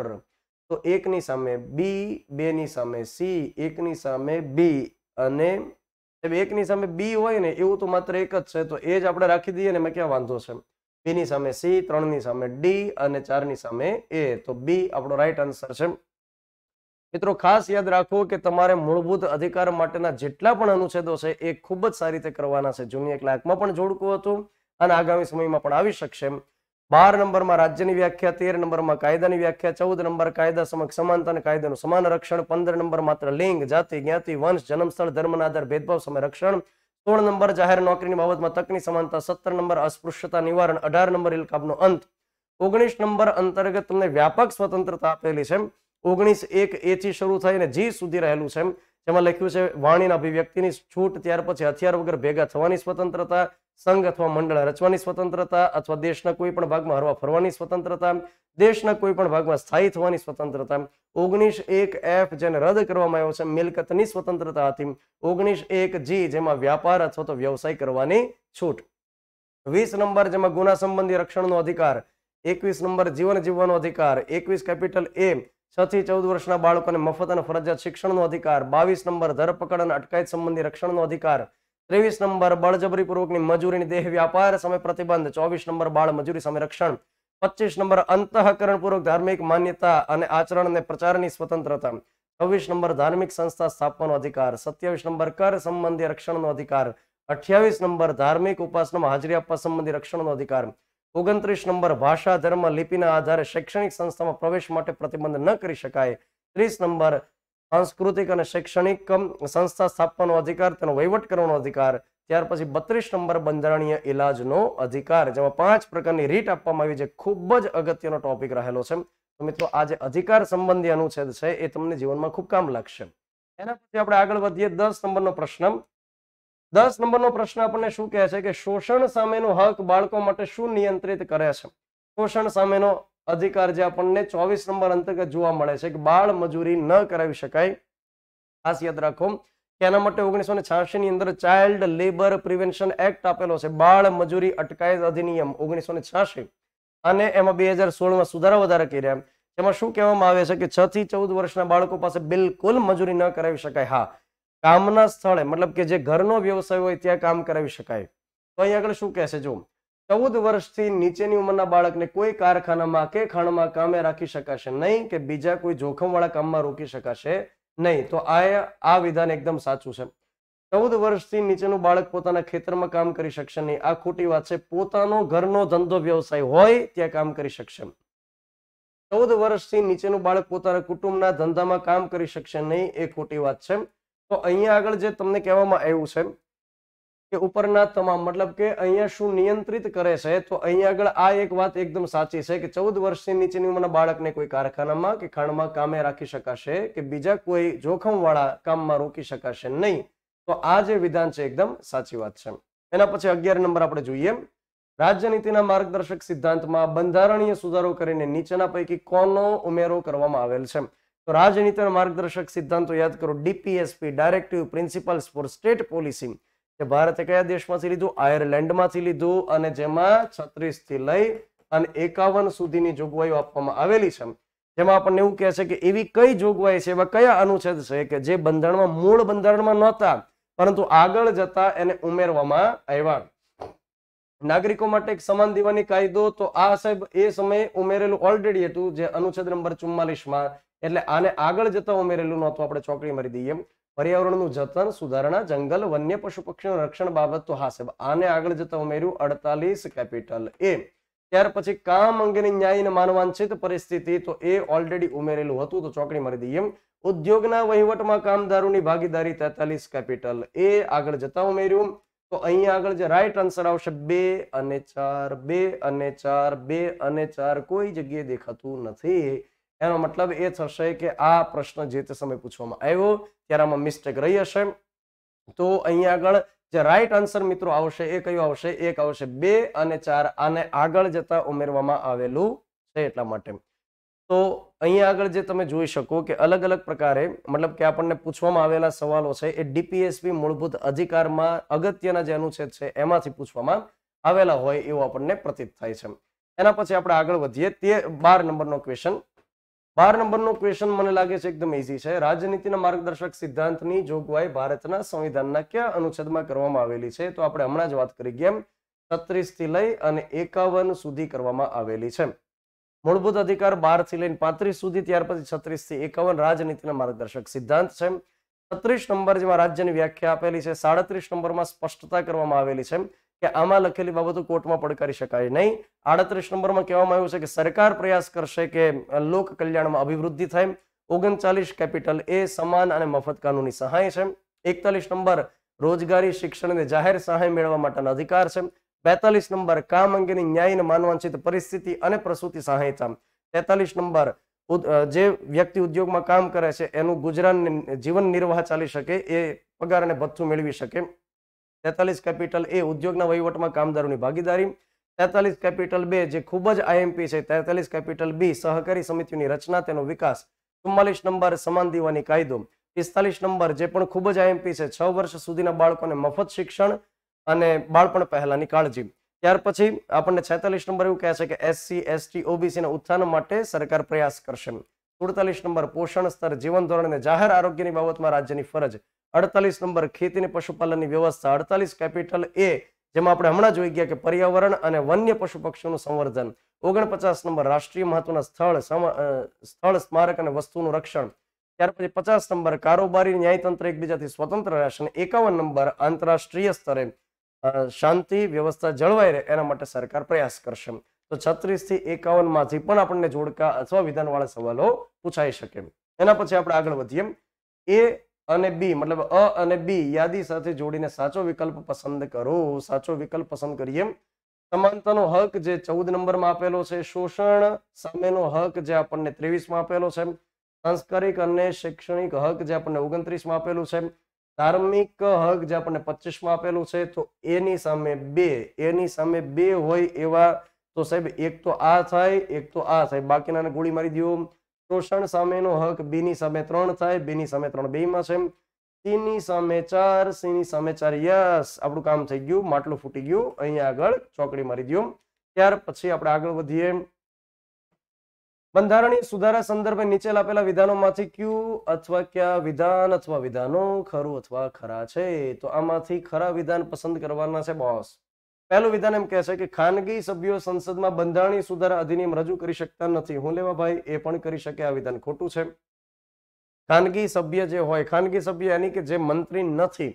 તો એકની સામે બી બે ની સામે સી એકની સામે બી અને એકની સામે બી હોય ને એવું તો માત્ર એક જ છે તો એ જ આપણે રાખી દઈએ ને એમાં ક્યાં વાંધો છે બી ની સામે સી ત્રણ ની સામે ડી અને ચાર ની સામે એ તો બી આપણો રાઈટ આન્સર છે મિત્રો ખાસ યાદ રાખો કે તમારે મૂળભૂત અધિકાર માટેના જેટલા પણ અનુચ્છેદો છે એ ખૂબ જ સારી રીતે કરવાના છે જૂની એક લાખમાં પણ જોડકું હતું અને આગામી સમયમાં પણ આવી શકશે એમ બાર નંબરમાં રાજ્યની વ્યાખ્યા તેર નંબરમાં કાયદાની વ્યાખ્યા ચૌદ નંબર કાયદા સમક્ષ સમાનતા કાયદાનું સમાન રક્ષણ પંદર નંબર માત્ર લિંગ જાતિ જ્ઞાતિ વંશ જન્મસ્થળ ધર્મના આધાર ભેદભાવ સમય રક્ષણ સોળ નંબર જાહેર નોકરીની બાબતમાં તકની સમાનતા સત્તર નંબર અસ્પૃશ્યતા નિવારણ અઢાર નંબર ઇલકાબનો અંત ઓગણીસ નંબર અંતર્ગત તમને વ્યાપક સ્વતંત્રતા આપેલી છે ઓગણીસ એક એથી શરૂ થઈને જી સુધી રહેલું છે જેમાં લખ્યું છે વાણીના અભિવ્યક્તિની છૂટ ત્યાર પછી હથિયાર વગર ભેગા થવાની સ્વતંત્રતા સંઘ અથવા મંડળ રચવાની સ્વતંત્રતા અથવા દેશના કોઈ પણ ભાગમાં હરવા ફરવાની સ્વતંત્રતા દેશના કોઈ પણ ભાગમાં સ્થાયી થવાની સ્વતંત્રતા ઓગણીસ એક એફ જેને રદ કરવામાં આવ્યો છે મિલકતની સ્વતંત્રતા હતી ઓગણીસ એક જી જેમાં વ્યાપાર અથવા તો વ્યવસાય કરવાની છૂટ વીસ નંબર જેમાં ગુના સંબંધી રક્ષણનો અધિકાર એકવીસ નંબર જીવન જીવવાનો અધિકાર એકવીસ કેપિટલ એ છ થી ચૌદ વર્ષના બાળકોને મફત અને ફરજિયાત શિક્ષણનો અધિકાર બાવીસ નંબર ધરપકડ અને અટકાયત સંબંધી રક્ષણનો અધિકાર ત્રેવીસ નંબર બળજબરીપૂર્વકની મજૂરીની દેહ વ્યાપાર સામે પ્રતિબંધ ચોવીસ નંબર બાળ મજૂરી સામે રક્ષણ પચીસ નંબર અંતઃકરણપૂર્વક ધાર્મિક માન્યતા અને આચરણ અને પ્રચારની સ્વતંત્રતા છવ્વીસ નંબર ધાર્મિક સંસ્થા સ્થાપવાનો અધિકાર સત્યાવીસ નંબર કર સંબંધી રક્ષણનો અધિકાર અઠ્યાવીસ નંબર ધાર્મિક ઉપાસનામાં હાજરી આપવા સંબંધી રક્ષણનો અધિકાર ઓગણત્રીસ નંબર ભાષા ધર્મ લિપિના આધારે શૈક્ષણિક સંસ્થામાં પ્રવેશ માટે પ્રતિબંધ ન કરી શકાય ત્રીસ નંબર સાંસ્કૃતિક અને શૈક્ષણિક સંસ્થા સ્થાપવાનો અધિકાર તેનો વહીવટ કરવાનો અધિકાર ત્યાર પછી બત્રીસ નંબર બંધારણીય ઇલાજનો અધિકાર જેમાં પાંચ પ્રકારની રીટ આપવામાં આવી છે ખૂબ જ અગત્યનો ટોપિક રહેલો છે તો મિત્રો આ જે અધિકાર સંબંધી અનુચ્છેદ છે એ તમને જીવનમાં ખૂબ કામ લાગશે એના પછી આપણે આગળ વધીએ દસ નંબરનો પ્રશ્ન દસ નંબરનો પ્રશ્ન આપણને શું કહે છે કે શોષણ સામેનો હક બાળકો માટે શું નિયંત્રિત કરે છે શોષણ સામેનો અધિકાર જે આપણને ચોવીસ નંબર અંતર્ગત જોવા મળે છે કે બાળ મજૂરી ન કરાવી શકાય ખાસ યાદ રાખો એના માટે ઓગણીસો ને ની અંદર ચાઇલ્ડ લેબર પ્રિવેન્શન એક્ટ આપેલો છે બાળ મજૂરી અટકાયત અધિનિયમ ઓગણીસો ને છ્યાસી અને એમાં બે હજાર સોળમાં સુધારા વધારા રહ્યા એમાં શું કહેવામાં આવે છે કે છ થી ચૌદ વર્ષના બાળકો પાસે બિલકુલ મજૂરી ન કરાવી શકાય હા કામના સ્થળે મતલબ કે જે ઘરનો વ્યવસાય હોય ત્યાં કામ કરાવી શકાય તો અહીં આગળ શું કહેશે જો ચૌદ વર્ષથી નીચેની ઉંમરના બાળકને કોઈ કારખાનામાં કે ખાણમાં કામે રાખી શકાશે નહીં કે બીજા કોઈ જોખમવાળા કામમાં રોકી શકાશે નહીં તો આ આ વિધાન એકદમ સાચું છે ચૌદ વર્ષથી નીચેનું બાળક પોતાના ખેતરમાં કામ કરી શકશે નહીં આ ખોટી વાત છે પોતાનો ઘરનો ધંધો વ્યવસાય હોય ત્યાં કામ કરી શકશે ચૌદ વર્ષથી નીચેનું બાળક પોતાના કુટુંબના ધંધામાં કામ કરી શકશે નહીં એ ખોટી વાત છે તો અહીંયા આગળ જે તમને કહેવામાં આવ્યું છે કે ઉપરના તમામ મતલબ કે અહીંયા શું નિયંત્રિત કરે છે તો અહીંયા આગળ આ એક વાત એકદમ સાચી છે કે ચૌદ વર્ષની નીચેની ઉંમરના બાળકને કોઈ કારખાનામાં કે ખાણમાં કામે રાખી શકાશે કે બીજા કોઈ જોખમવાળા કામમાં રોકી શકાશે નહીં તો આ જે વિધાન છે એકદમ સાચી વાત છે એના પછી અગિયાર નંબર આપણે જોઈએ રાજ્યનીતિના માર્ગદર્શક સિદ્ધાંતમાં બંધારણીય સુધારો કરીને નીચેના પૈકી કોનો ઉમેરો કરવામાં આવેલ છે તો રાજનીતિના માર્ગદર્શક સિદ્ધાંતો યાદ કરો DPSP directive principles for state policy જે ભારતે કયા દેશમાંથી લીધું આયર્લેન્ડમાંથી લીધું અને જેમાં છત્રીસ થી લઈ અને એકાવન સુધીની જોગવાઈઓ આપવામાં આવેલી છે જેમાં આપણને એવું કહે છે કે એવી કઈ જોગવાઈ છે એવા કયા અનુચ્છેદ છે કે જે બંધારણમાં મૂળ બંધારણમાં નહોતા પરંતુ આગળ જતા એને ઉમેરવામાં આવ્યા નાગરિકો માટે એક સમાન દીવાની કાયદો તો આ સાહેબ એ સમયે ઉમેરેલું ઓલરેડી હતું જે અનુચ્છેદ નંબર ચુમ્માલીસમાં એટલે આને આગળ જતા ઉમેરેલું નહોતું આપણે ચોકડી મારી દઈએ પર્યાવરણનું જતન સુધારણા જંગલ વન્ય પશુ પક્ષીનું રક્ષણ બાબત તો હા સાહેબ આને આગળ જતા ઉમેર્યું અડતાલીસ કેપિટલ એ ત્યાર પછી કામ અંગેની ન્યાયને માનવાંછિત પરિસ્થિતિ તો એ ઓલરેડી ઉમેરેલું હતું તો ચોકડી મારી દઈએ ઉદ્યોગના વહીવટમાં કામદારોની ભાગીદારી તેતાલીસ કેપિટલ એ આગળ જતા ઉમેર્યું તો અહીંયા આગળ જે રાઈટ આન્સર આવશે બે અને ચાર બે અને ચાર બે અને ચાર કોઈ જગ્યાએ દેખાતું નથી એનો મતલબ એ થશે કે આ પ્રશ્ન જે તે સમયે પૂછવામાં આવ્યો ત્યારે આમાં મિસ્ટેક રહી હશે તો અહીંયા આગળ જે રાઈટ આન્સર મિત્રો આવશે એ કયો આવશે એક આવશે બે અને ચાર આને આગળ જતા ઉમેરવામાં આવેલું છે એટલા માટે તો અહીંયા આગળ જે તમે જોઈ શકો કે અલગ અલગ પ્રકારે મતલબ કે આપણને પૂછવામાં આવેલા સવાલો છે એ ડીપીએસપી મૂળભૂત અધિકારમાં અગત્યના જે અનુચ્છેદ છે એમાંથી પૂછવામાં આવેલા હોય એવું આપણને પ્રતીત થાય છે એના પછી આપણે આગળ વધીએ તે બાર નંબરનો ક્વેશ્ચન બાર નંબરનો ક્વેશ્ચન મને લાગે છે એકદમ ઇઝી છે રાજનીતિના માર્ગદર્શક સિદ્ધાંતની જોગવાઈ ભારતના સંવિધાનના કયા અનુચ્છેદમાં કરવામાં આવેલી છે તો આપણે હમણાં જ વાત કરી ગયા છત્રીસ થી લઈ અને એકાવન સુધી કરવામાં આવેલી છે મૂળભૂત અધિકાર બાર થી લઈને પાંત્રીસ સુધી ત્યાર પછી છત્રીસ થી એકાવન રાજનીતિના માર્ગદર્શક સિદ્ધાંત છે છત્રીસ નંબર જેમાં રાજ્યની વ્યાખ્યા આપેલી છે સાડત્રીસ નંબરમાં સ્પષ્ટતા કરવામાં આવેલી છે કે આમાં લખેલી બાબતો કોર્ટમાં પડકારી શકાય નહીં આડત્રીસ નંબરમાં કહેવામાં આવ્યું છે કે સરકાર પ્રયાસ કરશે કે લોક કલ્યાણમાં અભિવૃદ્ધિ થાય ઓગણચાલીસ કેપિટલ એ સમાન અને મફત કાનૂની સહાય છે એકતાલીસ નંબર રોજગારી શિક્ષણ અને જાહેર સહાય મેળવવા માટેના અધિકાર છે બેતાલીસ નંબર કામ અંગેની ન્યાય અને માનવાંછિત પરિસ્થિતિ અને પ્રસૂતિ સહાયતા તેતાલીસ નંબર જે વ્યક્તિ ઉદ્યોગમાં કામ કરે છે એનું ગુજરાન જીવન નિર્વાહ ચાલી શકે એ પગાર અને ભથ્થું મેળવી શકે તેતાલીસ કેપિટલ એ ઉદ્યોગના વહીવટમાં કામદારોની ભાગીદારી તેતાલીસ કેપિટલ બે જે ખૂબ જ આઈએમપી છે તેતાલીસ કેપિટલ બી સહકારી સમિતિની રચના તેનો વિકાસ ચુમ્માલીસ નંબર સમાન દીવાની કાયદો પિસ્તાલીસ નંબર જે પણ ખૂબ જ આઈએમપી છે છ વર્ષ સુધીના બાળકોને મફત શિક્ષણ અને બાળપણ પહેલાની કાળજી ત્યાર પછી આપણને છેતાલીસ નંબર એવું કહે છે કે એસસી એસટી ઓબીસીના ઉત્થાન માટે સરકાર પ્રયાસ કરશે સુડતાલીસ નંબર પોષણ સ્તર જીવન ધોરણ અને જાહેર આરોગ્યની બાબતમાં રાજ્યની ફરજ અડતાલીસ નંબર ખેતી અને પશુપાલનની વ્યવસ્થા અડતાલીસ કેપિટલ એ જેમાં આપણે હમણાં જોઈ ગયા કે પર્યાવરણ અને વન્ય પશુ પક્ષીઓનું સંવર્ધન ઓગણપચાસ નંબર રાષ્ટ્રીય મહત્વના સ્થળ સ્થળ સ્મારક અને વસ્તુનું રક્ષણ ત્યાર પછી પચાસ નંબર કારોબારી ન્યાયતંત્ર એકબીજાથી સ્વતંત્ર રહેશે અને એકાવન નંબર આંતરરાષ્ટ્રીય સ્તરે શાંતિ વ્યવસ્થા જળવાઈ રહે એના માટે સરકાર પ્રયાસ કરશે તો છત્રીસથી એકાવનમાંથી પણ આપણને જોડકા અથવા વિધાનવાળા સવાલો પૂછાઈ શકે એના પછી આપણે આગળ વધીએ એ અને બી મતલબ અ અને બી યાદી સાથે જોડીને સાચો વિકલ્પ પસંદ કરો સાચો વિકલ્પ પસંદ કરીએ સમાનતાનો હક જે ચૌદ નંબરમાં આપેલો છે શોષણ સામેનો હક જે આપણને ત્રેવીસમાં આપેલો છે સાંસ્કારિક અને શૈક્ષણિક હક જે આપણને ઓગણત્રીસમાં આપેલું છે ધાર્મિક હક જે આપણને પચીસમાં આપેલું છે તો એની સામે બે એની સામે બે હોય એવા તો સાહેબ એક તો આ થાય એક તો આ થાય બાકીના ગોળી મારી દો શોષણ સામેનો હક બી ની સામે ત્રણ થાય બે ની સામે ત્રણ બે માં છે સી ની સામે ચાર સી ની સામે ચાર યસ આપણું કામ થઈ ગયું માટલું ફૂટી ગયું અહીંયા આગળ ચોકડી મારી દો ત્યાર પછી આપણે આગળ વધીએ બંધારણીય સુધારા સંદર્ભે નીચે આપેલા વિધાનોમાંથી ક્યુ અથવા કયા વિધાન અથવા વિધાનો ખરું અથવા ખરા છે તો આમાંથી ખરા વિધાન પસંદ કરવાના છે બોસ પહેલું વિધાન એમ કહે છે કે ખાનગી સભ્યો સંસદમાં બંધારણીય સુધારા અધિનિયમ રજૂ કરી શકતા નથી હું લેવા ભાઈ એ પણ કરી શકે આ વિધાન ખોટું છે ખાનગી સભ્ય જે હોય ખાનગી સભ્ય એની કે જે મંત્રી નથી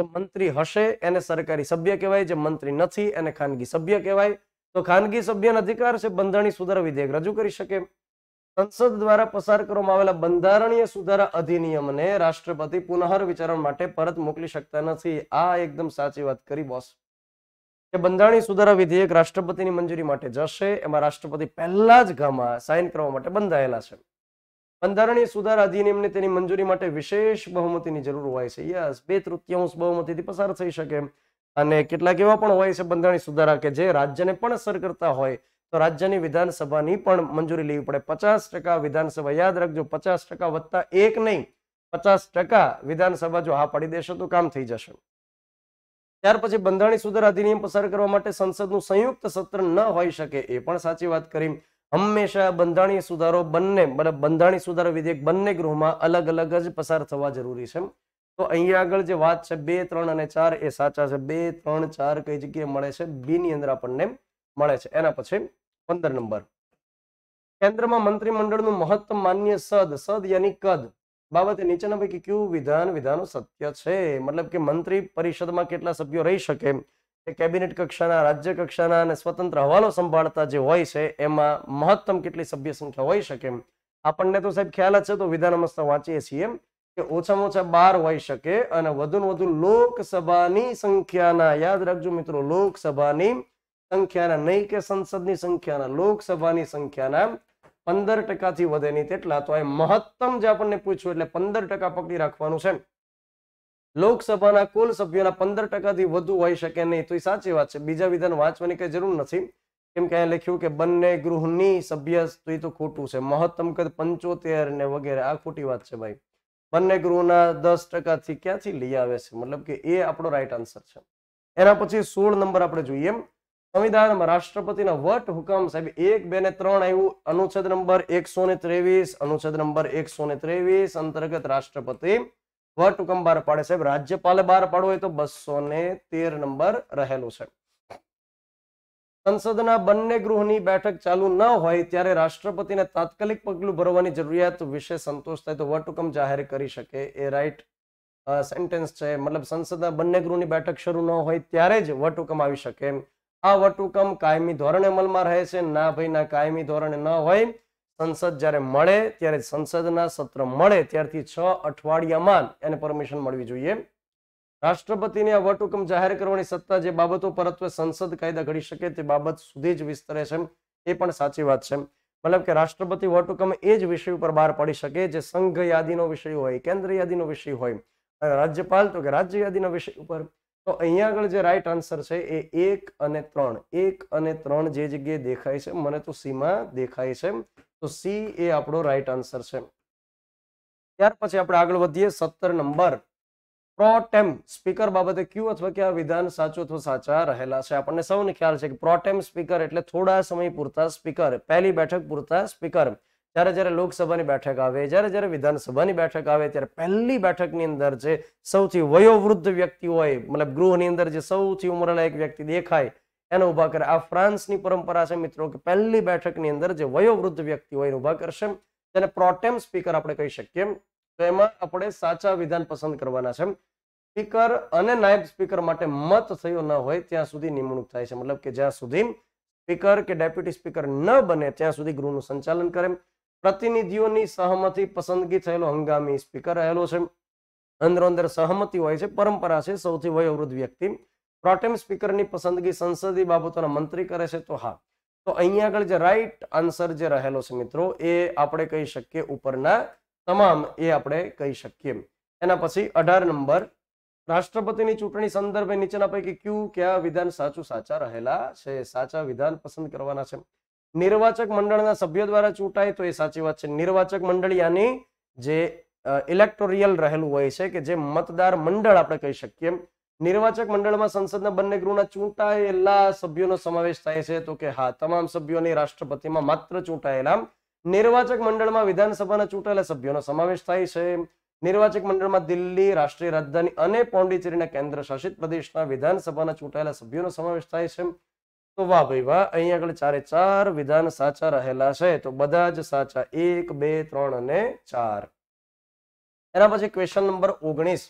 જે મંત્રી હશે એને સરકારી સભ્ય કહેવાય જે મંત્રી નથી એને ખાનગી સભ્ય કહેવાય તો ખાનગી સભ્યનો અધિકાર છે બંધારણીય સુધારા વિધેયક રજૂ કરી શકે સંસદ દ્વારા પસાર કરવામાં આવેલા બંધારણીય સુધારા અધિનિયમને રાષ્ટ્રપતિ પુનઃ વિચારણ માટે પરત મોકલી શકતા નથી આ એકદમ સાચી વાત કરી બોસ બંધારણીય સુધારા વિધેયક રાષ્ટ્રપતિની મંજૂરી માટે જશે એમાં રાષ્ટ્રપતિ પહેલા જ ગામાં સાઇન કરવા માટે બંધાયેલા છે બંધારણીય સુધારા અધિનિયમને તેની મંજૂરી માટે વિશેષ બહુમતીની જરૂર હોય છે યસ બે તૃતીયાંશ બહુમતીથી પસાર થઈ શકે અને કેટલાક એવા પણ હોય છે બંધારણીય સુધારા કે જે રાજ્યને પણ અસર કરતા હોય તો રાજ્યની વિધાનસભાની પણ મંજૂરી લેવી પડે પચાસ વિધાનસભા યાદ રાખજો પચાસ વત્તા એક નહીં પચાસ વિધાનસભા જો હા પાડી દેશે તો કામ થઈ જશે ત્યાર પછી બંધારણીય સુધાર અધિનિયમ પસાર કરવા માટે સંસદનું સંયુક્ત સત્ર ન હોઈ શકે એ પણ સાચી વાત કરી હંમેશા બંધારણીય સુધારો બંને મતલબ બંધારણીય સુધારો વિધેયક બંને ગૃહમાં અલગ અલગ જ પસાર થવા જરૂરી છે તો અહીંયા આગળ જે વાત છે બે ત્રણ અને ચાર એ સાચા છે બે ત્રણ ચાર કઈ જગ્યાએ મળે છે બી ની અંદર આપણને મળે છે એના પછી પંદર નંબર કેન્દ્રમાં મંત્રીમંડળનું મહત્તમ માન્ય સદ સદ યાની કદ બાબતે નીચેના પૈકી કયું વિધાન વિધાનો સત્ય છે મતલબ કે મંત્રી પરિષદમાં કેટલા સભ્યો રહી શકે એ કેબિનેટ કક્ષાના રાજ્ય કક્ષાના અને સ્વતંત્ર હવાલો સંભાળતા જે હોય છે એમાં મહત્તમ કેટલી સભ્ય સંખ્યા હોઈ શકે આપણને તો સાહેબ ખ્યાલ જ છે તો વિધાન અમસ્તા વાંચીએ છીએ કે ઓછામાં ઓછા બાર હોઈ શકે અને વધુ ને વધુ લોકસભાની સંખ્યાના યાદ રાખજો મિત્રો લોકસભાની સંખ્યાના નહીં કે સંસદની સંખ્યાના લોકસભાની સંખ્યાના પંદર ટકાથી વધે નહીં તેટલા તો એ મહત્તમ જે આપણને પૂછ્યું એટલે પંદર ટકા પકડી રાખવાનું છે લોકસભાના કુલ સભ્યોના પંદર ટકાથી વધુ હોઈ શકે નહીં તો એ સાચી વાત છે બીજા વિધાન વાંચવાની કઈ જરૂર નથી કેમ કે અહીંયા લખ્યું કે બંને ગૃહની સભ્ય તો એ તો ખોટું છે મહત્તમ કદ પંચોતેર ને વગેરે આ ખોટી વાત છે ભાઈ બંને ગૃહના દસ ટકાથી ક્યાંથી લઈ આવે છે મતલબ કે એ આપણો રાઈટ આન્સર છે એના પછી સોળ નંબર આપણે જોઈએ સંવિધાનમાં રાષ્ટ્રપતિના વટ હુકમ સાહેબ એક બે ને ત્રણ આવ્યું અનુચ્છેદ નંબર એકસો ને ત્રેવીસ અનુચ્છેદ નંબર એકસો ને ત્રેવીસ અંતર્ગત રાષ્ટ્રપતિ વટ હુકમ બહાર પાડે સાહેબ રાજ્યપાલે બહાર પાડવો હોય તો બસો ને તેર નંબર રહેલું છે સંસદના બંને ગૃહની બેઠક ચાલુ ન હોય ત્યારે રાષ્ટ્રપતિને તાત્કાલિક પગલું ભરવાની જરૂરિયાત વિશે સંતોષ થાય તો વટહુકમ જાહેર કરી શકે એ રાઈટ સેન્ટેન્સ છે મતલબ સંસદના બંને ગૃહની બેઠક શરૂ ન હોય ત્યારે જ વટહુકમ આવી શકે એમ આ વટુકમ કાયમી ધોરણે અમલમાં રહે છે ના ભાઈ ના કાયમી ધોરણે ન હોય સંસદ જ્યારે મળે ત્યારે સંસદના સત્ર મળે ત્યારથી છ અઠવાડિયામાં એને પરમિશન મળવી જોઈએ રાષ્ટ્રપતિને આ વટહુકમ જાહેર કરવાની સત્તા જે બાબતો પરત્વે સંસદ કાયદા ઘડી શકે તે બાબત સુધી જ વિસ્તરે છે એ પણ સાચી વાત છે મતલબ કે રાષ્ટ્રપતિ વટહુકમ એ જ વિષય ઉપર બહાર પાડી શકે જે સંઘ યાદીનો વિષય હોય કેન્દ્ર યાદીનો વિષય હોય રાજ્યપાલ તો કે રાજ્ય યાદીના વિષય ઉપર તો અહીંયા આગળ જે રાઈટ આન્સર છે એ એક અને ત્રણ એક અને ત્રણ જે જગ્યાએ દેખાય છે મને તો સીમાં દેખાય છે તો સી એ આપણો રાઈટ આન્સર છે ત્યાર પછી આપણે આગળ વધીએ સત્તર નંબર પ્રોટેમ સ્પીકર બાબતે ક્યુ અથવા ક્યાં વિધાન સાચું અથવા સાચા રહેલા છે આપણને સૌને ખ્યાલ છે કે પ્રોટેમ સ્પીકર એટલે થોડા સમય પૂરતા સ્પીકર પહેલી બેઠક પૂરતા સ્પીકર જ્યારે જ્યારે લોકસભાની બેઠક આવે જ્યારે જ્યારે વિધાનસભાની બેઠક આવે ત્યારે પહેલી બેઠકની અંદર જે સૌથી વયોવૃદ્ધ વ્યક્તિ હોય મતલબ ગૃહની અંદર જે સૌથી ઉંમરના વ્યક્તિ દેખાય એને ઉભા કરે આ ફ્રાન્સની પરંપરા છે મિત્રો કે પહેલી બેઠકની અંદર જે વયોવૃદ્ધ વ્યક્તિ હોય એને ઊભા કરશે તેને પ્રોટેમ સ્પીકર આપણે કહી શકીએ તો એમાં આપણે સાચા વિધાન પસંદ કરવાના છે સ્પીકર અને નાયબ સ્પીકર માટે મત થયો ન હોય ત્યાં સુધી નિમણૂક થાય છે મતલબ કે જ્યાં સુધી સ્પીકર કે ડેપ્યુટી સ્પીકર ન બને ત્યાં સુધી ગૃહનું સંચાલન કરે પ્રતિનિધિઓની સહમતી પસંદગી થયેલો હંગામી સ્પીકર રહેલો છે અંદરો અંદર સહમતી હોય છે પરંપરા છે સૌથી વયોવૃદ્ધ વ્યક્તિ પ્રોટેમ સ્પીકરની પસંદગી સંસદીય બાબતોના મંત્રી કરે છે તો હા તો અહીંયા આગળ જે રાઈટ આન્સર જે રહેલો છે મિત્રો એ આપણે કહી શકીએ ઉપરના તમામ એ આપણે કહી શકીએ એના પછી અઢાર નંબર રાષ્ટ્રપતિની ચૂંટણી સંદર્ભે નીચેના પૈકી ક્યુ કયા વિધાન સાચું સાચા રહેલા છે સાચા વિધાન પસંદ કરવાના છે નિર્વાચક મંડળના સભ્યો દ્વારા ચૂંટાય તો એ સાચી વાત છે નિર્વાચક મંડળ યાની જે ઇલેક્ટોરિયલ રહેલું હોય છે કે જે મતદાર મંડળ આપણે કહી શકીએ નિર્વાચક મંડળમાં સંસદના બંને ગૃહના ચૂંટાયેલા સભ્યોનો સમાવેશ થાય છે તો કે હા તમામ સભ્યોની રાષ્ટ્રપતિમાં માત્ર ચૂંટાયેલા નિર્વાચક મંડળમાં વિધાનસભાના ચૂંટાયેલા સભ્યોનો સમાવેશ થાય છે નિર્વાચક મંડળમાં દિલ્હી રાષ્ટ્રીય રાજધાની અને પોંડિચેરીના કેન્દ્ર શાસિત પ્રદેશના વિધાનસભાના ચૂંટાયેલા સભ્યોનો સમાવેશ થાય છે તો વાહ ભાઈ વાહ અહીંયા આગળ ચારે ચાર વિધાન સાચા રહેલા છે તો બધા જ સાચા એક બે ત્રણ અને ચાર એના પછી ક્વેશ્ચન નંબર ઓગણીસ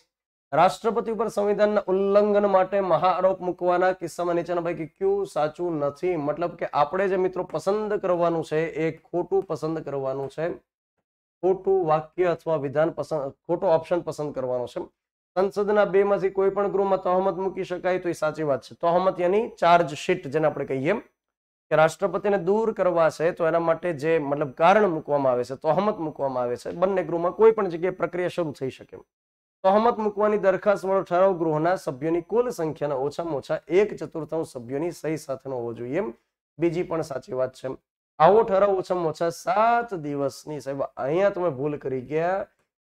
રાષ્ટ્રપતિ ઉપર સંવિધાનના ઉલ્લંઘન માટે મહાઆરોપ મૂકવાના કિસ્સામાં નીચેના પૈકી ક્યુ સાચું નથી મતલબ કે આપણે જે મિત્રો પસંદ કરવાનું છે એ ખોટું પસંદ કરવાનું છે ખોટું વાક્ય અથવા વિધાન પસંદ ખોટો ઓપ્શન પસંદ કરવાનો છે સંસદના બે માંથી કોઈ પણ ગૃહમાં તહોમત મૂકી શકાય તો એ સાચી વાત છે તહોમત એની ચાર્જ શીટ જેને આપણે કહીએ કે રાષ્ટ્રપતિને દૂર કરવા છે તો એના માટે જે મતલબ કારણ મૂકવામાં આવે છે તહોમત મૂકવામાં આવે છે બંને ગૃહમાં કોઈ પણ જગ્યાએ પ્રક્રિયા શરૂ થઈ શકે તહોમત મૂકવાની દરખાસ્ત વાળો ઠરાવ ગૃહના સભ્યોની કુલ સંખ્યાના ઓછામાં ઓછા એક ચતુર્થાંશ સભ્યોની સહી સાથેનો હોવો જોઈએ બીજી પણ સાચી વાત છે આવો ઠરાવ ઓછામાં ઓછા સાત દિવસની સાહેબ અહીંયા તમે ભૂલ કરી ગયા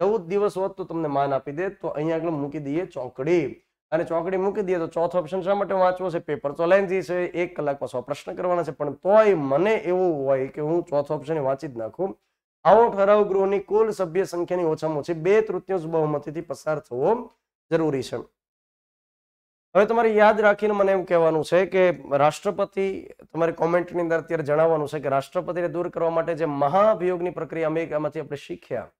ચૌદ દિવસ હોત તો તમને માન આપી દે તો અહીંયા આગળ મૂકી દઈએ ચોકડી અને ચોકડી મૂકી દઈએ તો ચોથો ઓપ્શન શા માટે વાંચવો છે પેપર તો લાઈન જઈ છે એક કલાક પાછો પ્રશ્ન કરવાના છે પણ તોય મને એવું હોય કે હું ચોથો ઓપ્શન વાંચી જ નાખું આવો ઠરાવ ગૃહની કુલ સભ્ય સંખ્યાની ઓછામાં ઓછી બે તૃતીયાંશ બહુમતીથી પસાર થવો જરૂરી છે હવે તમારે યાદ રાખીને મને એવું કહેવાનું છે કે રાષ્ટ્રપતિ તમારી કોમેન્ટની અંદર અત્યારે જણાવવાનું છે કે રાષ્ટ્રપતિને દૂર કરવા માટે જે મહાભિયોગની પ્રક્રિયા અમે આપણે શીખ્યા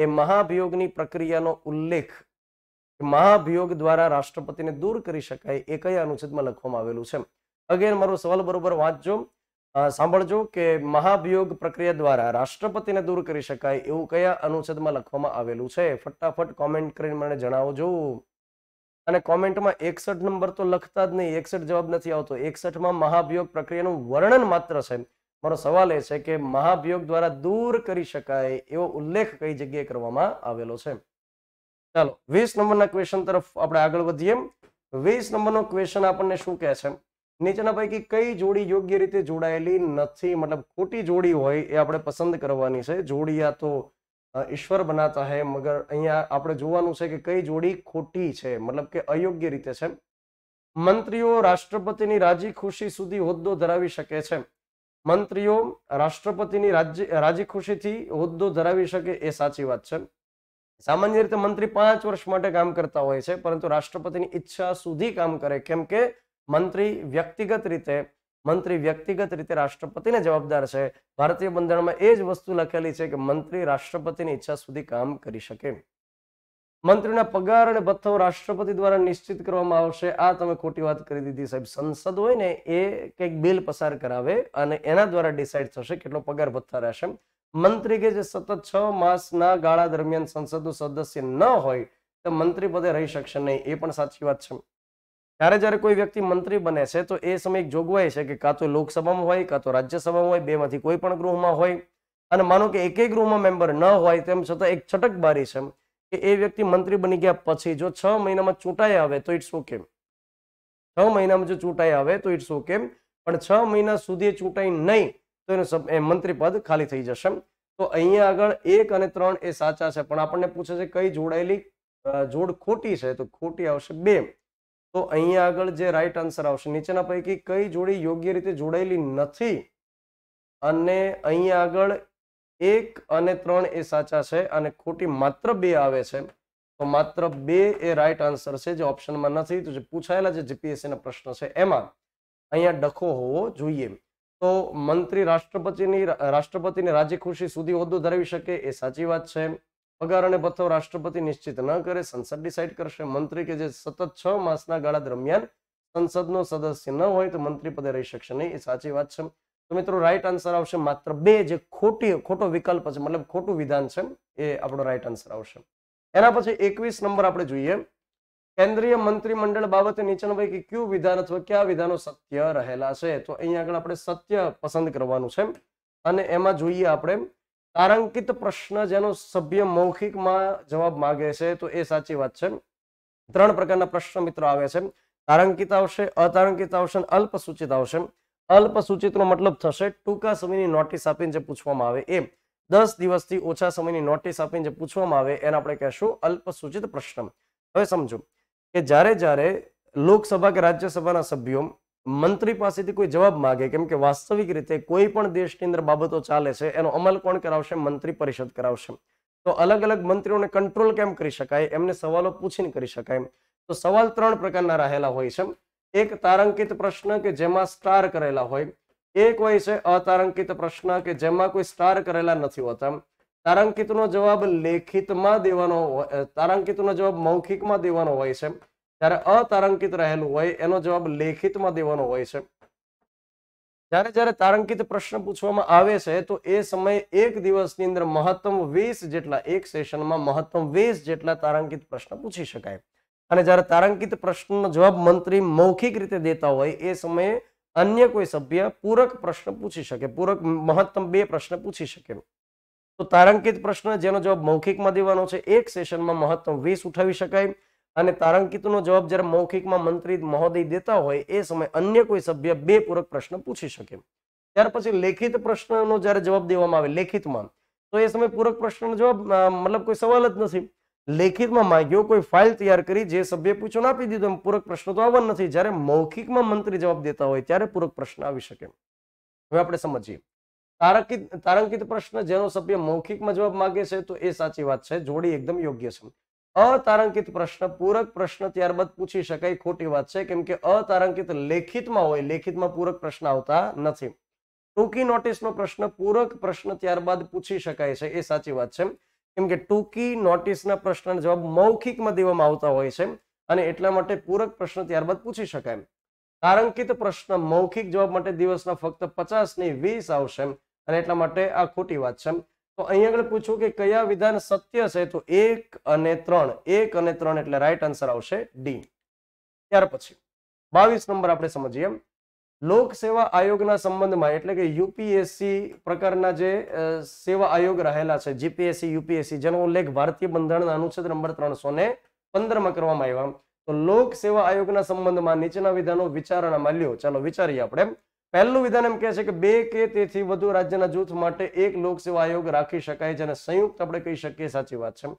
એ મહાભિયોગની પ્રક્રિયાનો ઉલ્લેખ મહાભિયોગ દ્વારા રાષ્ટ્રપતિને દૂર કરી શકાય એ કયા અનુચ્છેદમાં લખવામાં આવેલું છે અગેન મારો સવાલ બરોબર વાંચજો સાંભળજો કે મહાભિયોગ પ્રક્રિયા દ્વારા રાષ્ટ્રપતિને દૂર કરી શકાય એવું કયા અનુચ્છેદમાં લખવામાં આવેલું છે ફટાફટ કોમેન્ટ કરીને મને જણાવજો અને કોમેન્ટમાં એકસઠ નંબર તો લખતા જ નહીં એકસઠ જવાબ નથી આવતો એકસઠમાં મહાભિયોગ પ્રક્રિયાનું વર્ણન માત્ર છે મારો સવાલ એ છે કે મહાભિયોગ દ્વારા દૂર કરી શકાય એવો ઉલ્લેખ કઈ જગ્યાએ કરવામાં આવેલો છે ચાલો વીસ નંબરના ક્વેશ્ચન તરફ આપણે આગળ વધીએ વીસ નંબરનો ક્વેશ્ચન આપણને શું કહે છે નીચેના પૈકી કઈ જોડી યોગ્ય રીતે જોડાયેલી નથી મતલબ ખોટી જોડી હોય એ આપણે પસંદ કરવાની છે જોડી યા તો ઈશ્વર બનાતા હે મગર અહીંયા આપણે જોવાનું છે કે કઈ જોડી ખોટી છે મતલબ કે અયોગ્ય રીતે છે મંત્રીઓ રાષ્ટ્રપતિની રાજી ખુશી સુધી હોદ્દો ધરાવી શકે છે મંત્રીઓ રાષ્ટ્રપતિની રાજી ખુશીથી હોદ્દો ધરાવી શકે એ સાચી વાત છે સામાન્ય રીતે મંત્રી પાંચ વર્ષ માટે કામ કરતા હોય છે પરંતુ રાષ્ટ્રપતિની ઈચ્છા સુધી કામ કરે કેમ કે મંત્રી વ્યક્તિગત રીતે મંત્રી વ્યક્તિગત રીતે રાષ્ટ્રપતિને જવાબદાર છે ભારતીય બંધારણમાં એ જ વસ્તુ લખેલી છે કે મંત્રી રાષ્ટ્રપતિની ઈચ્છા સુધી કામ કરી શકે મંત્રીના પગાર અને ભથ્થો રાષ્ટ્રપતિ દ્વારા નિશ્ચિત કરવામાં આવશે આ તમે ખોટી વાત કરી દીધી સાહેબ સંસદ હોય ને એ કંઈક બિલ પસાર કરાવે અને એના દ્વારા ડિસાઇડ થશે કેટલો પગાર ભથ્થા રહેશે મંત્રી કે જે સતત છ માસના ગાળા દરમિયાન સંસદનું સદસ્ય ન હોય તો મંત્રી પદે રહી શકશે નહીં એ પણ સાચી વાત છે ત્યારે જ્યારે કોઈ વ્યક્તિ મંત્રી બને છે તો એ સમય એક જોગવાઈ છે કે કાં તો લોકસભામાં હોય કાં તો રાજ્યસભામાં હોય બેમાંથી કોઈ પણ ગૃહમાં હોય અને માનો કે એકેય ગૃહમાં મેમ્બર ન હોય તેમ છતાં એક છટક બારી છે કે એ વ્યક્તિ મંત્રી બની ગયા પછી જો છ મહિનામાં ચૂંટાઈ આવે તો ઇટ્સ ઓકે છ મહિનામાં જો ચૂંટાઈ આવે તો ઇટ્સ ઓકે પણ છ મહિના સુધી ચૂંટાઈ નહીં તો એનું મંત્રી પદ ખાલી થઈ જશે તો અહીંયા આગળ એક અને ત્રણ એ સાચા છે પણ આપણને પૂછે છે કઈ જોડાયેલી જોડ ખોટી છે તો ખોટી આવશે બે તો અહીંયા આગળ જે રાઈટ આન્સર આવશે નીચેના પૈકી કઈ જોડી યોગ્ય રીતે જોડાયેલી નથી અને અહીંયા આગળ એક અને ત્રણ એ સાચા છે અને ખોટી માત્ર બે આવે છે તો માત્ર બે એ રાઈટ આન્સર છે જે ઓપ્શનમાં નથી તો જે પૂછાયેલા જે જીપીએસસીના પ્રશ્ન છે એમાં અહીંયા ડખો હોવો જોઈએ તો મંત્રી રાષ્ટ્રપતિની રાષ્ટ્રપતિની રાજી ખુશી સુધી હોદ્દો ધરાવી શકે એ સાચી વાત છે પગાર અને ભથ્થો રાષ્ટ્રપતિ નિશ્ચિત ન કરે સંસદ ડિસાઇડ કરશે મંત્રી કે જે સતત છ માસના ગાળા દરમિયાન સંસદનો સદસ્ય ન હોય તો મંત્રી પદે રહી શકશે નહીં એ સાચી વાત છે તો મિત્રો રાઈટ આન્સર આવશે માત્ર બે જે ખોટી ખોટો વિકલ્પ છે મતલબ ખોટું વિધાન છે એ આપણો રાઈટ આન્સર આવશે એના પછી એકવીસ નંબર આપણે જોઈએ કેન્દ્રીય મંત્રીમંડળ બાબતે નીચેના કે કયું વિધાન અથવા કયા વિધાનો સત્ય રહેલા છે તો અહીં આગળ આપણે સત્ય પસંદ કરવાનું છે અને એમાં જોઈએ આપણે તારાંકિત પ્રશ્ન જેનો સભ્ય મૌખિકમાં જવાબ માગે છે તો એ સાચી વાત છે ત્રણ પ્રકારના પ્રશ્ન મિત્રો આવે છે તારાંકિત આવશે અતારાંકિત આવશે અને અલ્પસૂચિત આવશે અલ્પસૂચિતનો મતલબ થશે ટૂંકા સમયની નોટિસ આપીને જે પૂછવામાં આવે એમ દસ દિવસથી ઓછા સમયની નોટિસ આપીને જે પૂછવામાં આવે એને આપણે કહેશું અલ્પસૂચિત પ્રશ્ન હવે સમજો કે જ્યારે જ્યારે લોકસભા કે રાજ્યસભાના સભ્યો મંત્રી પાસેથી કોઈ જવાબ માગે કેમ કે વાસ્તવિક રીતે કોઈ પણ દેશની અંદર બાબતો ચાલે છે એનો અમલ કોણ કરાવશે મંત્રી પરિષદ કરાવશે તો અલગ અલગ મંત્રીઓને કંટ્રોલ કેમ કરી શકાય એમને સવાલો પૂછીને કરી શકાય તો સવાલ ત્રણ પ્રકારના રહેલા હોય છે એક તારાંકિત પ્રશ્ન કે જેમાં સ્ટાર કરેલા હોય એક હોય છે અતારંકિત પ્રશ્ન કે જેમાં કોઈ સ્ટાર કરેલા નથી હોતા તારાંકિતનો જવાબ લેખિતમાં દેવાનો તારાંકિતનો જવાબ મૌખિકમાં દેવાનો હોય છે ત્યારે અતારાંકિત રહેલું હોય એનો જવાબ લેખિતમાં દેવાનો હોય છે જ્યારે જ્યારે તારંકિત પ્રશ્ન પૂછવામાં આવે છે તો એ સમયે એક દિવસની અંદર મહત્તમ વીસ જેટલા એક સેશનમાં મહત્તમ વીસ જેટલા તારાંકિત પ્રશ્ન પૂછી શકાય અને જ્યારે તારાંકિત પ્રશ્નનો જવાબ મંત્રી મૌખિક રીતે દેતા હોય એ સમયે અન્ય કોઈ સભ્ય પૂરક પ્રશ્ન પૂછી શકે પૂરક મહત્તમ બે પ્રશ્ન પૂછી શકે તો તારાંકિત પ્રશ્ન જેનો જવાબ મૌખિકમાં દેવાનો છે એક સેશનમાં મહત્તમ વીસ ઉઠાવી શકાય અને તારાંકિતનો જવાબ જ્યારે મૌખિકમાં મંત્રી મહોદય દેતા હોય એ સમયે અન્ય કોઈ સભ્ય બે પૂરક પ્રશ્ન પૂછી શકે ત્યાર પછી લેખિત પ્રશ્નનો જ્યારે જવાબ દેવામાં આવે લેખિતમાં તો એ સમયે પૂરક પ્રશ્નનો જવાબ મતલબ કોઈ સવાલ જ નથી લેખિતમાં માંગ્યો કોઈ ફાઇલ તૈયાર કરી જે સભ્ય પૂછો આપી દીધો પૂરક પ્રશ્ન તો આવવાનો નથી જ્યારે મૌખિકમાં મંત્રી જવાબ દેતા હોય ત્યારે પૂરક પ્રશ્ન આવી શકે હવે આપણે સમજીએ તારંકિત તારંકિત પ્રશ્ન જેનો સભ્ય મૌખિકમાં જવાબ માંગે છે તો એ સાચી વાત છે જોડી એકદમ યોગ્ય છે અતારંકિત પ્રશ્ન પૂરક પ્રશ્ન ત્યારબાદ પૂછી શકાય ખોટી વાત છે કેમ કે અતારંકિત લેખિતમાં હોય લેખિતમાં પૂરક પ્રશ્ન આવતા નથી ટૂંકી નોટિસનો પ્રશ્ન પૂરક પ્રશ્ન ત્યારબાદ પૂછી શકાય છે એ સાચી વાત છે કેમ કે ટૂંકી નોટિસના પ્રશ્નના જવાબ મૌખિકમાં દેવામાં આવતા હોય છે અને એટલા માટે પૂરક પ્રશ્ન ત્યારબાદ પૂછી શકાય તારાંકિત પ્રશ્ન મૌખિક જવાબ માટે દિવસના ફક્ત પચાસ ની વીસ આવશે અને એટલા માટે આ ખોટી વાત છે તો અહીંયા આગળ પૂછ્યું કે કયા વિધાન સત્ય છે તો એક અને ત્રણ એક અને ત્રણ એટલે રાઈટ આન્સર આવશે ડી ત્યાર પછી બાવીસ નંબર આપણે સમજીએ લોક સેવા આયોગના સંબંધમાં એટલે કે યુપીએસસી પ્રકારના જે સેવા આયોગ રહેલા છે જીપીએસસી યુપીએસસી જેનો ઉલ્લેખ ભારતીય બંધારણના અનુચ્છેદ નંબર ત્રણસો ને પંદરમાં કરવામાં આવ્યા તો લોક સેવા આયોગના સંબંધમાં નીચેના વિધાનો વિચારણામાં લ્યો ચાલો વિચારીએ આપણે પહેલું વિધાન એમ કહે છે કે બે કે તેથી વધુ રાજ્યના જૂથ માટે એક લોક સેવા આયોગ રાખી શકાય જેને સંયુક્ત આપણે કહી શકીએ સાચી વાત છે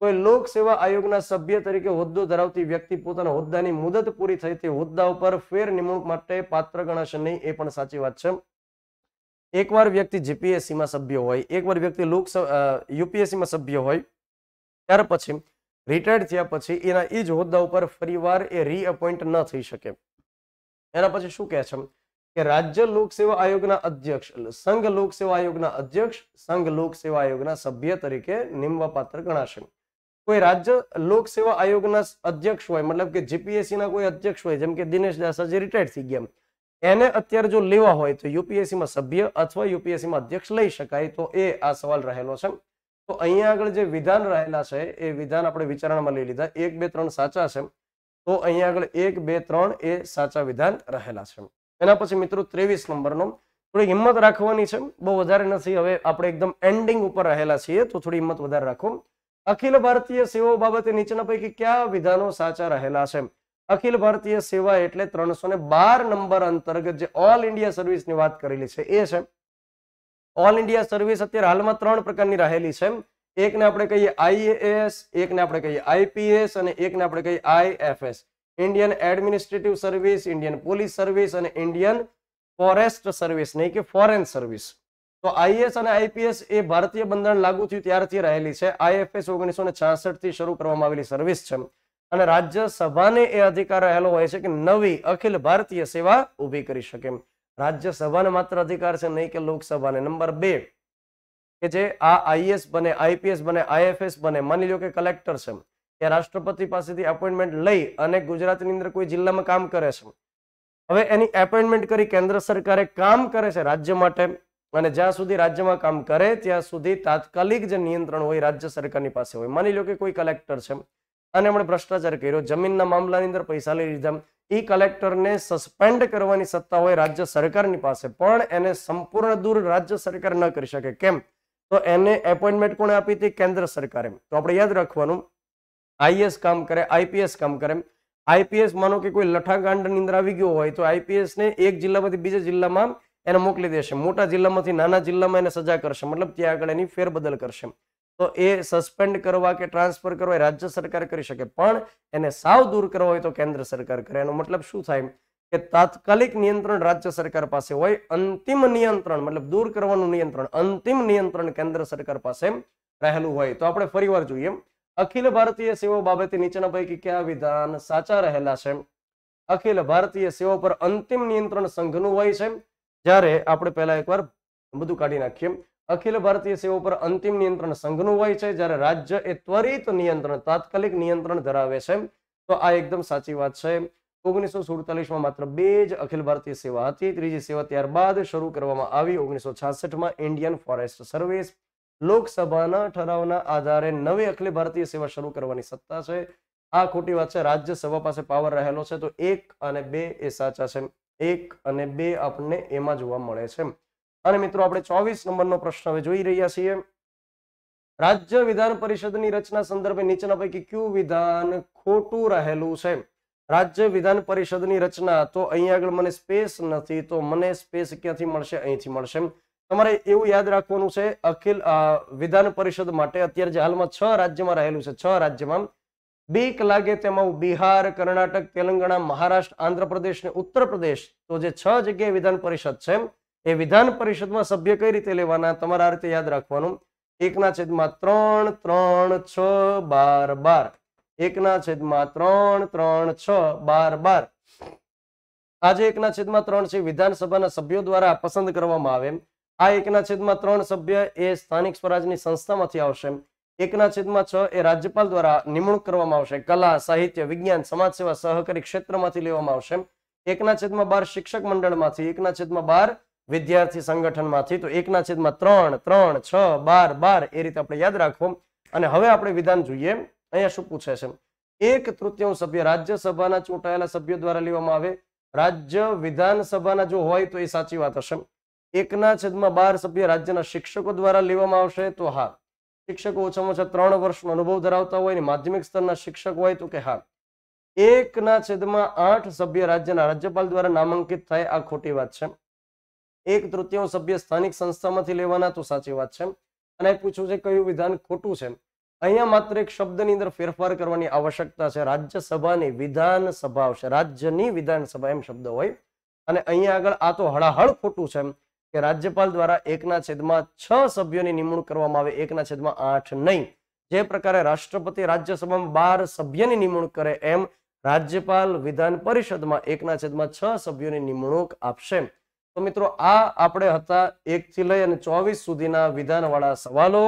કોઈ લોક સેવા આયોગના સભ્ય તરીકે હોદ્દો ધરાવતી વ્યક્તિ પોતાના હોદ્દાની મુદત પૂરી થઈ તે હોદ્દા ઉપર ફેર નિમણૂક માટે પાત્ર ગણાશે નહીં એ પણ સાચી વાત છે એકવાર વ્યક્તિ જીપીએસસીમાં સભ્ય હોય એકવાર વ્યક્તિ લોક યુપીએસસીમાં સભ્ય હોય ત્યાર પછી રિટાયર્ડ થયા પછી એના એ જ હોદ્દા ઉપર ફરીવાર એ રીઅપોઇન્ટ ન થઈ શકે એના પછી શું કહે છે કે રાજ્ય લોકસેવા આયોગના અધ્યક્ષ સંઘ લોકસેવા આયોગના અધ્યક્ષ સંઘ લોકસેવા આયોગના સભ્ય તરીકે નિમવા પાત્ર ગણાશે કોઈ રાજ્ય લોક સેવા આયોગના અધ્યક્ષ હોય મતલબ કે જીપીએસસી ના કોઈ અધ્યક્ષ હોય જેમ કે દિનેશ દાસ હજી રિટાયર્ડ થઈ ગયા એને અત્યારે જો લેવા હોય તો યુપીએસસી માં સભ્ય અથવા માં અધ્યક્ષ લઈ શકાય તો એ આ સવાલ રહેલો છે તો અહીંયા આગળ જે વિધાન રહેલા છે એ વિધાન આપણે વિચારણામાં લઈ લીધા એક બે ત્રણ સાચા છે તો અહીંયા આગળ એક બે ત્રણ એ સાચા વિધાન રહેલા છે એના પછી મિત્રો ત્રેવીસ નંબરનો થોડી હિંમત રાખવાની છે બહુ વધારે નથી હવે આપણે એકદમ એન્ડિંગ ઉપર રહેલા છીએ તો થોડી હિંમત વધારે રાખો અખિલ ભારતીય સેવાઓ બાબતે નીચેના પૈકી કયા વિધાનો સાચા રહેલા છે અખિલ ભારતીય સેવા એટલે ત્રણસો નંબર અંતર્ગત જે ઓલ ઇન્ડિયા સર્વિસ ની વાત કરેલી છે એ છે ઓલ ઇન્ડિયા સર્વિસ અત્યારે હાલમાં ત્રણ પ્રકારની રહેલી છે એકને આપણે કહીએ આઈએએસ એકને આપણે કહીએ આઈપીએસ અને એકને આપણે કહીએ IFS Indian administrative service Indian police service અને ઇન્ડિયન ફોરેસ્ટ સર્વિસ નહીં કે ફોરેન સર્વિસ તો આઈએસ અને આઈપીએસ એ ભારતીય બંધારણ લાગુ થયું ત્યારથી રહેલી છે આઈએફએસ ઓગણીસો ને થી શરૂ કરવામાં આવેલી સર્વિસ છે અને રાજ્યસભાને એ અધિકાર રહેલો હોય છે કે નવી અખિલ ભારતીય સેવા ઉભી કરી શકે રાજ્યસભાને માત્ર અધિકાર છે નહીં કે લોકસભાને નંબર બે કે જે આ આઈએસ બને આઈપીએસ બને આઈએફએસ બને માની લો કે કલેક્ટર છે એ રાષ્ટ્રપતિ પાસેથી એપોઇન્ટમેન્ટ લઈ અને ગુજરાતની અંદર કોઈ જિલ્લામાં કામ કરે છે હવે એની એપોઇન્ટમેન્ટ કરી કેન્દ્ર સરકારે કામ કરે છે રાજ્ય માટે અને જ્યાં સુધી રાજ્યમાં કામ કરે ત્યાં સુધી તાત્કાલિક જે નિયંત્રણ હોય રાજ્ય સરકારની પાસે હોય માની લો કે કોઈ કલેક્ટર છે અને એમણે ભ્રષ્ટાચાર કર્યો જમીનના મામલાની અંદર પૈસા લઈ લીધા એ કલેક્ટરને સસ્પેન્ડ કરવાની સત્તા હોય રાજ્ય સરકારની પાસે પણ એને સંપૂર્ણ દૂર રાજ્ય સરકાર ન કરી શકે કેમ તો એને એપોઇન્ટમેન્ટ કોણે આપી હતી કેન્દ્ર સરકારે તો આપણે યાદ રાખવાનું આઈએસ કામ કરે આઈપીએસ કામ કરે આઈપીએસ માનો કે કોઈ લઠાકાંડની અંદર આવી ગયો હોય તો આઈપીએસને એક જિલ્લામાંથી બીજા જિલ્લામાં એને મોકલી દેશે મોટા જિલ્લામાંથી નાના જિલ્લામાં એને સજા કરશે મતલબ ત્યાં આગળ એની ફેરબદલ કરશે તો એ સસ્પેન્ડ કરવા કે ટ્રાન્સફર કરવા રાજ્ય સરકાર કરી શકે પણ એને સાવ દૂર કરવા હોય તો કેન્દ્ર સરકાર કરે એનો મતલબ શું થાય કે તાત્કાલિક નિયંત્રણ રાજ્ય સરકાર પાસે હોય અંતિમ નિયંત્રણ મતલબ દૂર કરવાનું નિયંત્રણ અંતિમ નિયંત્રણ કેન્દ્ર સરકાર પાસે રહેલું હોય તો આપણે ફરીવાર જોઈએ અખિલ ભારતીય સેવા બાબતે નીચેના પૈકી કયા વિધાન સાચા રહેલા છે અખિલ ભારતીય સેવાઓ પર અંતિમ નિયંત્રણ સંઘનું હોય છે જ્યારે આપણે પહેલા એકવાર બધું કાઢી નાખીએ અખિલ ભારતીય સેવા પર અંતિમ નિયંત્રણ સંઘનું હોય છે જ્યારે રાજ્ય એ ત્વરિત નિયંત્રણ તાત્કાલિક નિયંત્રણ ધરાવે છે તો આ એકદમ સાચી વાત છે ઓગણીસો સુડતાલીસમાં માત્ર બે જ અખિલ ભારતીય સેવા હતી ત્રીજી સેવા ત્યારબાદ શરૂ કરવામાં આવી ઓગણીસો છાસઠમાં ઇન્ડિયન ફોરેસ્ટ સર્વિસ લોકસભાના ઠરાવના આધારે નવી અખિલ ભારતીય સેવા શરૂ કરવાની સત્તા છે આ ખોટી વાત છે રાજ્યસભા પાસે પાવર રહેલો છે તો એક અને બે એ સાચા છે એક અને બે આપણને એમાં જોવા મળે છે અને મિત્રો આપણે ચોવીસ નંબરનો પ્રશ્ન હવે જોઈ રહ્યા છીએ રાજ્ય વિધાન પરિષદની રચના સંદર્ભે નીચેના પૈકી કયું વિધાન ખોટું રહેલું છે રાજ્ય વિધાન પરિષદની રચના તો અહીંયા આગળ મને સ્પેસ નથી તો મને સ્પેસ ક્યાંથી મળશે અહીંથી મળશે તમારે એવું યાદ રાખવાનું છે અખિલ વિધાન પરિષદ માટે અત્યારે જે હાલમાં છ રાજ્યમાં રહેલું છે છ રાજ્યમાં બે કલાકે તેમાં બિહાર કર્ણાટક તેલંગાણા મહારાષ્ટ્ર આંધ્રપ્રદેશ ને ઉત્તર તો જે છ જગ્યાએ વિધાન પરિષદ છે એ વિધાન પરિષદમાં સભ્ય કઈ રીતે લેવાના તમારે આ રીતે યાદ રાખવાનું એકના છેદમાં ત્રણ ત્રણ છ બાર બાર એકના છેદમાં ત્રણ ત્રણ છ બાર બાર આજે એકના છેદમાં ત્રણ છે વિધાનસભાના સભ્યો દ્વારા પસંદ કરવામાં આવે આ એકના છેદમાં ત્રણ સભ્ય એ સ્થાનિક સ્વરાજની સંસ્થામાંથી આવશે એકના છેદમાં છ એ રાજ્યપાલ દ્વારા નિમણૂક કરવામાં આવશે કલા સાહિત્ય વિજ્ઞાન સમાજ સેવા સહકારી ક્ષેત્રમાંથી લેવામાં આવશે એકના છેદમાં બાર શિક્ષક મંડળમાંથી એકના છેદમાં બાર વિદ્યાર્થી સંગઠનમાંથી તો એકના છેદમાં ત્રણ ત્રણ છ બાર બાર એ રીતે આપણે યાદ રાખવો અને હવે આપણે વિધાન જોઈએ અહીંયા શું પૂછે છે એક તૃતીયાંશ સભ્ય રાજ્યસભાના ચૂંટાયેલા સભ્યો દ્વારા લેવામાં આવે રાજ્ય વિધાનસભાના જો હોય તો એ સાચી વાત હશે એકના છેદમાં બાર સભ્ય રાજ્યના શિક્ષકો દ્વારા લેવામાં આવશે તો હા શિક્ષકો ઓછામાં ઓછા ત્રણ વર્ષનો અનુભવ ધરાવતા હોય ને માધ્યમિક સ્તરના શિક્ષક હોય તો કે હા એકના છેદમાં આઠ સભ્ય રાજ્યના રાજ્યપાલ દ્વારા નામાંકિત થાય આ ખોટી વાત છે એક તૃતીયાંશ સભ્ય સ્થાનિક સંસ્થામાંથી લેવાના તો સાચી વાત છે અને પૂછ્યું છે કયું વિધાન ખોટું છે અહીંયા માત્ર એક શબ્દની અંદર ફેરફાર કરવાની આવશ્યકતા છે રાજ્યસભાની વિધાનસભા આવશે રાજ્યની વિધાનસભા એમ શબ્દ હોય અને અહીંયા આગળ આ તો હળાહળ ખોટું છે કે રાજ્યપાલ દ્વારા એકના છેદમાં છ સભ્યોની નિમણૂક કરવામાં આવે એકના છેદમાં આઠ નહીં જે પ્રકારે રાષ્ટ્રપતિ રાજ્યસભામાં બાર સભ્યની નિમણૂક કરે એમ રાજ્યપાલ વિધાન પરિષદમાં એકના છેદમાં છ સભ્યોની નિમણૂક આપશે તો મિત્રો આ આપણે હતા એક થી લઈ અને ચોવીસ સુધીના વિધાનવાળા સવાલો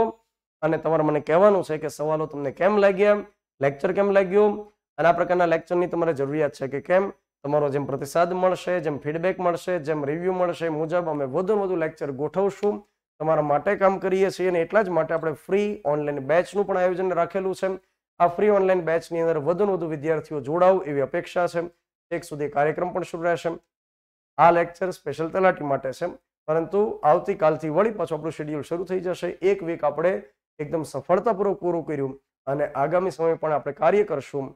અને તમારે મને કહેવાનું છે કે સવાલો તમને કેમ લાગ્યા લેક્ચર કેમ લાગ્યું અને આ પ્રકારના લેક્ચરની તમારે જરૂરિયાત છે કે કેમ તમારો જેમ પ્રતિસાદ મળશે જેમ ફીડબેક મળશે જેમ રિવ્યુ મળશે મુજબ અમે વધુ વધુ લેક્ચર ગોઠવશું તમારા માટે કામ કરીએ છીએ અને એટલા જ માટે આપણે ફ્રી ઓનલાઈન બેચનું પણ આયોજન રાખેલું છે આ ફ્રી ઓનલાઈન બેચની અંદર વધુ વધુ વિદ્યાર્થીઓ જોડાવ એવી અપેક્ષા છે એક સુધી કાર્યક્રમ પણ શરૂ રહેશે આ લેક્ચર સ્પેશિયલ તલાટી માટે છે પરંતુ આવતીકાલથી વળી પાછું આપણું શેડ્યુલ શરૂ થઈ જશે એક વીક આપણે એકદમ સફળતાપૂર્વક પૂરું કર્યું અને આગામી સમય પણ આપણે કાર્ય કરશું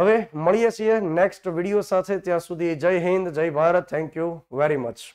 હવે મળીએ છીએ નેક્સ્ટ વિડીયો સાથે ત્યાં સુધી જય હિન્દ જય Bharat thank you very much